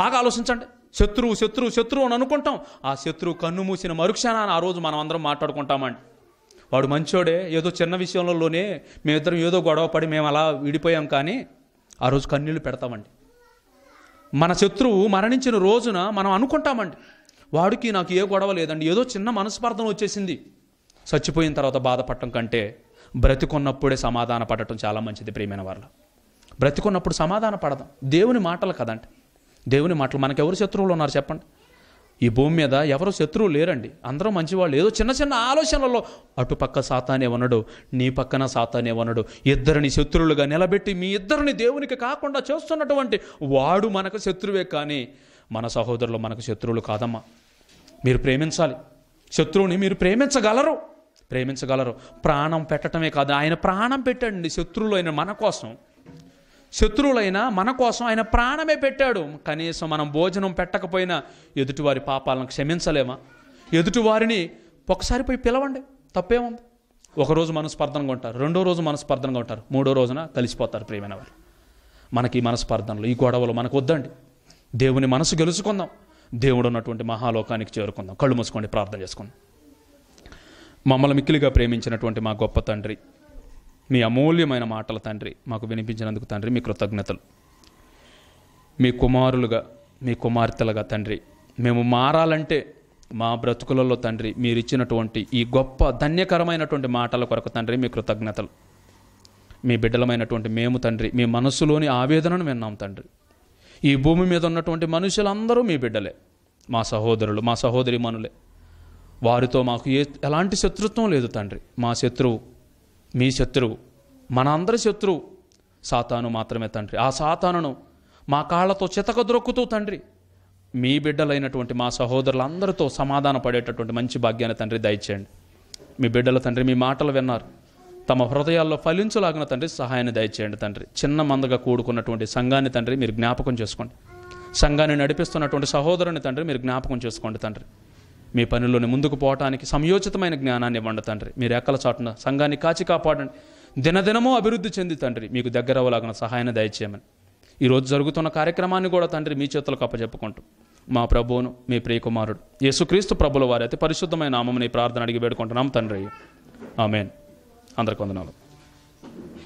బాగా ఆలోచించండి శత్రువు శత్రువు శత్రువు అని అనుకుంటాం ఆ శత్రువు కన్ను మూసిన మరుక్షణాన్ని ఆ రోజు మనం అందరం మాట్లాడుకుంటామండి వాడు మంచోడే ఏదో చిన్న విషయంలోనే మేమిద్దరం ఏదో గొడవ పడి మేము అలా విడిపోయాం కానీ ఆ రోజు కన్నీళ్ళు పెడతామండి మన శత్రువు మరణించిన రోజున మనం అనుకుంటామండి వాడికి నాకు ఏ గొడవ లేదండి ఏదో చిన్న మనస్పార్థం వచ్చేసింది చచ్చిపోయిన తర్వాత బాధపడటం కంటే బ్రతికున్నప్పుడే సమాధాన పడటం చాలా మంచిది ప్రియమైన వాళ్ళు బ్రతికున్నప్పుడు సమాధాన పడదాం దేవుని మాటలు కదండి దేవుని మాటలు మనకెవరు శత్రువులు ఉన్నారు చెప్పండి ఈ భూమి మీద ఎవరు శత్రువు లేరండి అందరూ మంచివాళ్ళు ఏదో చిన్న చిన్న ఆలోచనలలో అటుపక్క సాతానే వనడు నీ పక్కన సాతానే వనడు ఇద్దరిని శత్రువులుగా నిలబెట్టి మీ ఇద్దరిని దేవునికి కాకుండా చేస్తున్నటువంటి వాడు మనకు శత్రువే కానీ మన సహోదరులు మనకు శత్రువులు కాదమ్మా మీరు ప్రేమించాలి శత్రువుని మీరు ప్రేమించగలరు ప్రేమించగలరు ప్రాణం పెట్టడమే కాదు ఆయన ప్రాణం పెట్టండి శత్రువులైన మన కోసం శత్రువులైన మన కోసం ఆయన ప్రాణమే పెట్టాడు కనీసం మనం భోజనం పెట్టకపోయినా ఎదుటివారి పాపాలను క్షమించలేమా ఎదుటివారిని ఒకసారి పోయి పిలవండి తప్పేముంది ఒకరోజు మనస్పర్ధంగా ఉంటారు రెండో రోజు మనస్పర్ధంగా ఉంటారు మూడో రోజున కలిసిపోతారు ప్రేమైన వారు మనకి మనస్పర్ధనలు ఈ గొడవలు మనకు వద్దండి దేవుని మనసు గెలుచుకుందాం దేవుడు ఉన్నటువంటి మహాలోకానికి చేరుకుందాం కళ్ళు మూసుకోండి ప్రార్థన చేసుకుందాం మమ్మల్ని మిక్కిలిగా ప్రేమించినటువంటి మా గొప్ప తండ్రి మీ అమూల్యమైన మాటల తండ్రి మాకు వినిపించినందుకు తండ్రి మీ కృతజ్ఞతలు మీ కుమారులుగా మీ కుమార్తెలుగా తండ్రి మేము మారాలంటే మా బ్రతుకులలో తండ్రి మీరు ఇచ్చినటువంటి ఈ గొప్ప ధన్యకరమైనటువంటి మాటల కొరకు తండ్రి మీ కృతజ్ఞతలు మీ బిడ్డలమైనటువంటి మేము తండ్రి మీ మనస్సులోని ఆవేదనను విన్నాం తండ్రి ఈ భూమి మీద ఉన్నటువంటి మనుషులందరూ మీ బిడ్డలే మా సహోదరులు మా సహోదరి మనులే వారితో మాకు ఏ ఎలాంటి శత్రుత్వం లేదు తండ్రి మా శత్రువు మీ శత్రువు మన అందరి శత్రువు సాతాను మాత్రమే తండ్రి ఆ సాతానును మా కాళ్ళతో దొరుకుతూ తండ్రి మీ బిడ్డలైనటువంటి మా సహోదరులందరితో సమాధాన పడేటటువంటి మంచి భాగ్యాన్ని తండ్రి దయచేయండి మీ బిడ్డల తండ్రి మీ మాటలు విన్నారు తమ హృదయాల్లో ఫలించలాగిన తండ్రి సహాయాన్ని దయచేయండి తండ్రి చిన్న మందగా కూడుకున్నటువంటి సంఘాన్ని తండ్రి మీరు జ్ఞాపకం చేసుకోండి సంఘాన్ని నడిపిస్తున్నటువంటి సహోదరుని తండ్రి మీరు జ్ఞాపకం చేసుకోండి తండ్రి మీ పనిలోని ముందుకు పోవటానికి సంయోచితమైన జ్ఞానాన్ని ఇవ్వండి తండ్రి మీరు ఎక్కల చాటున సంఘాన్ని కాచి కాపాడండి దినదినమో అభివృద్ధి చెంది తండ్రి మీకు దగ్గర అవ్వలాగిన సహాయాన్ని దయచేయమని ఈరోజు జరుగుతున్న కార్యక్రమాన్ని కూడా తండ్రి మీ చేతులకు అప్పచెప్పుకుంటూ మా ప్రభువును మీ ప్రియకుమారుడు యేసుక్రీస్తు ప్రభుల వారి అతి పరిశుద్ధమైన నామం ప్రార్థన అడిగి వేడుకుంటున్నాం తండ్రి ఆమెన్ అందరికి వందనాలు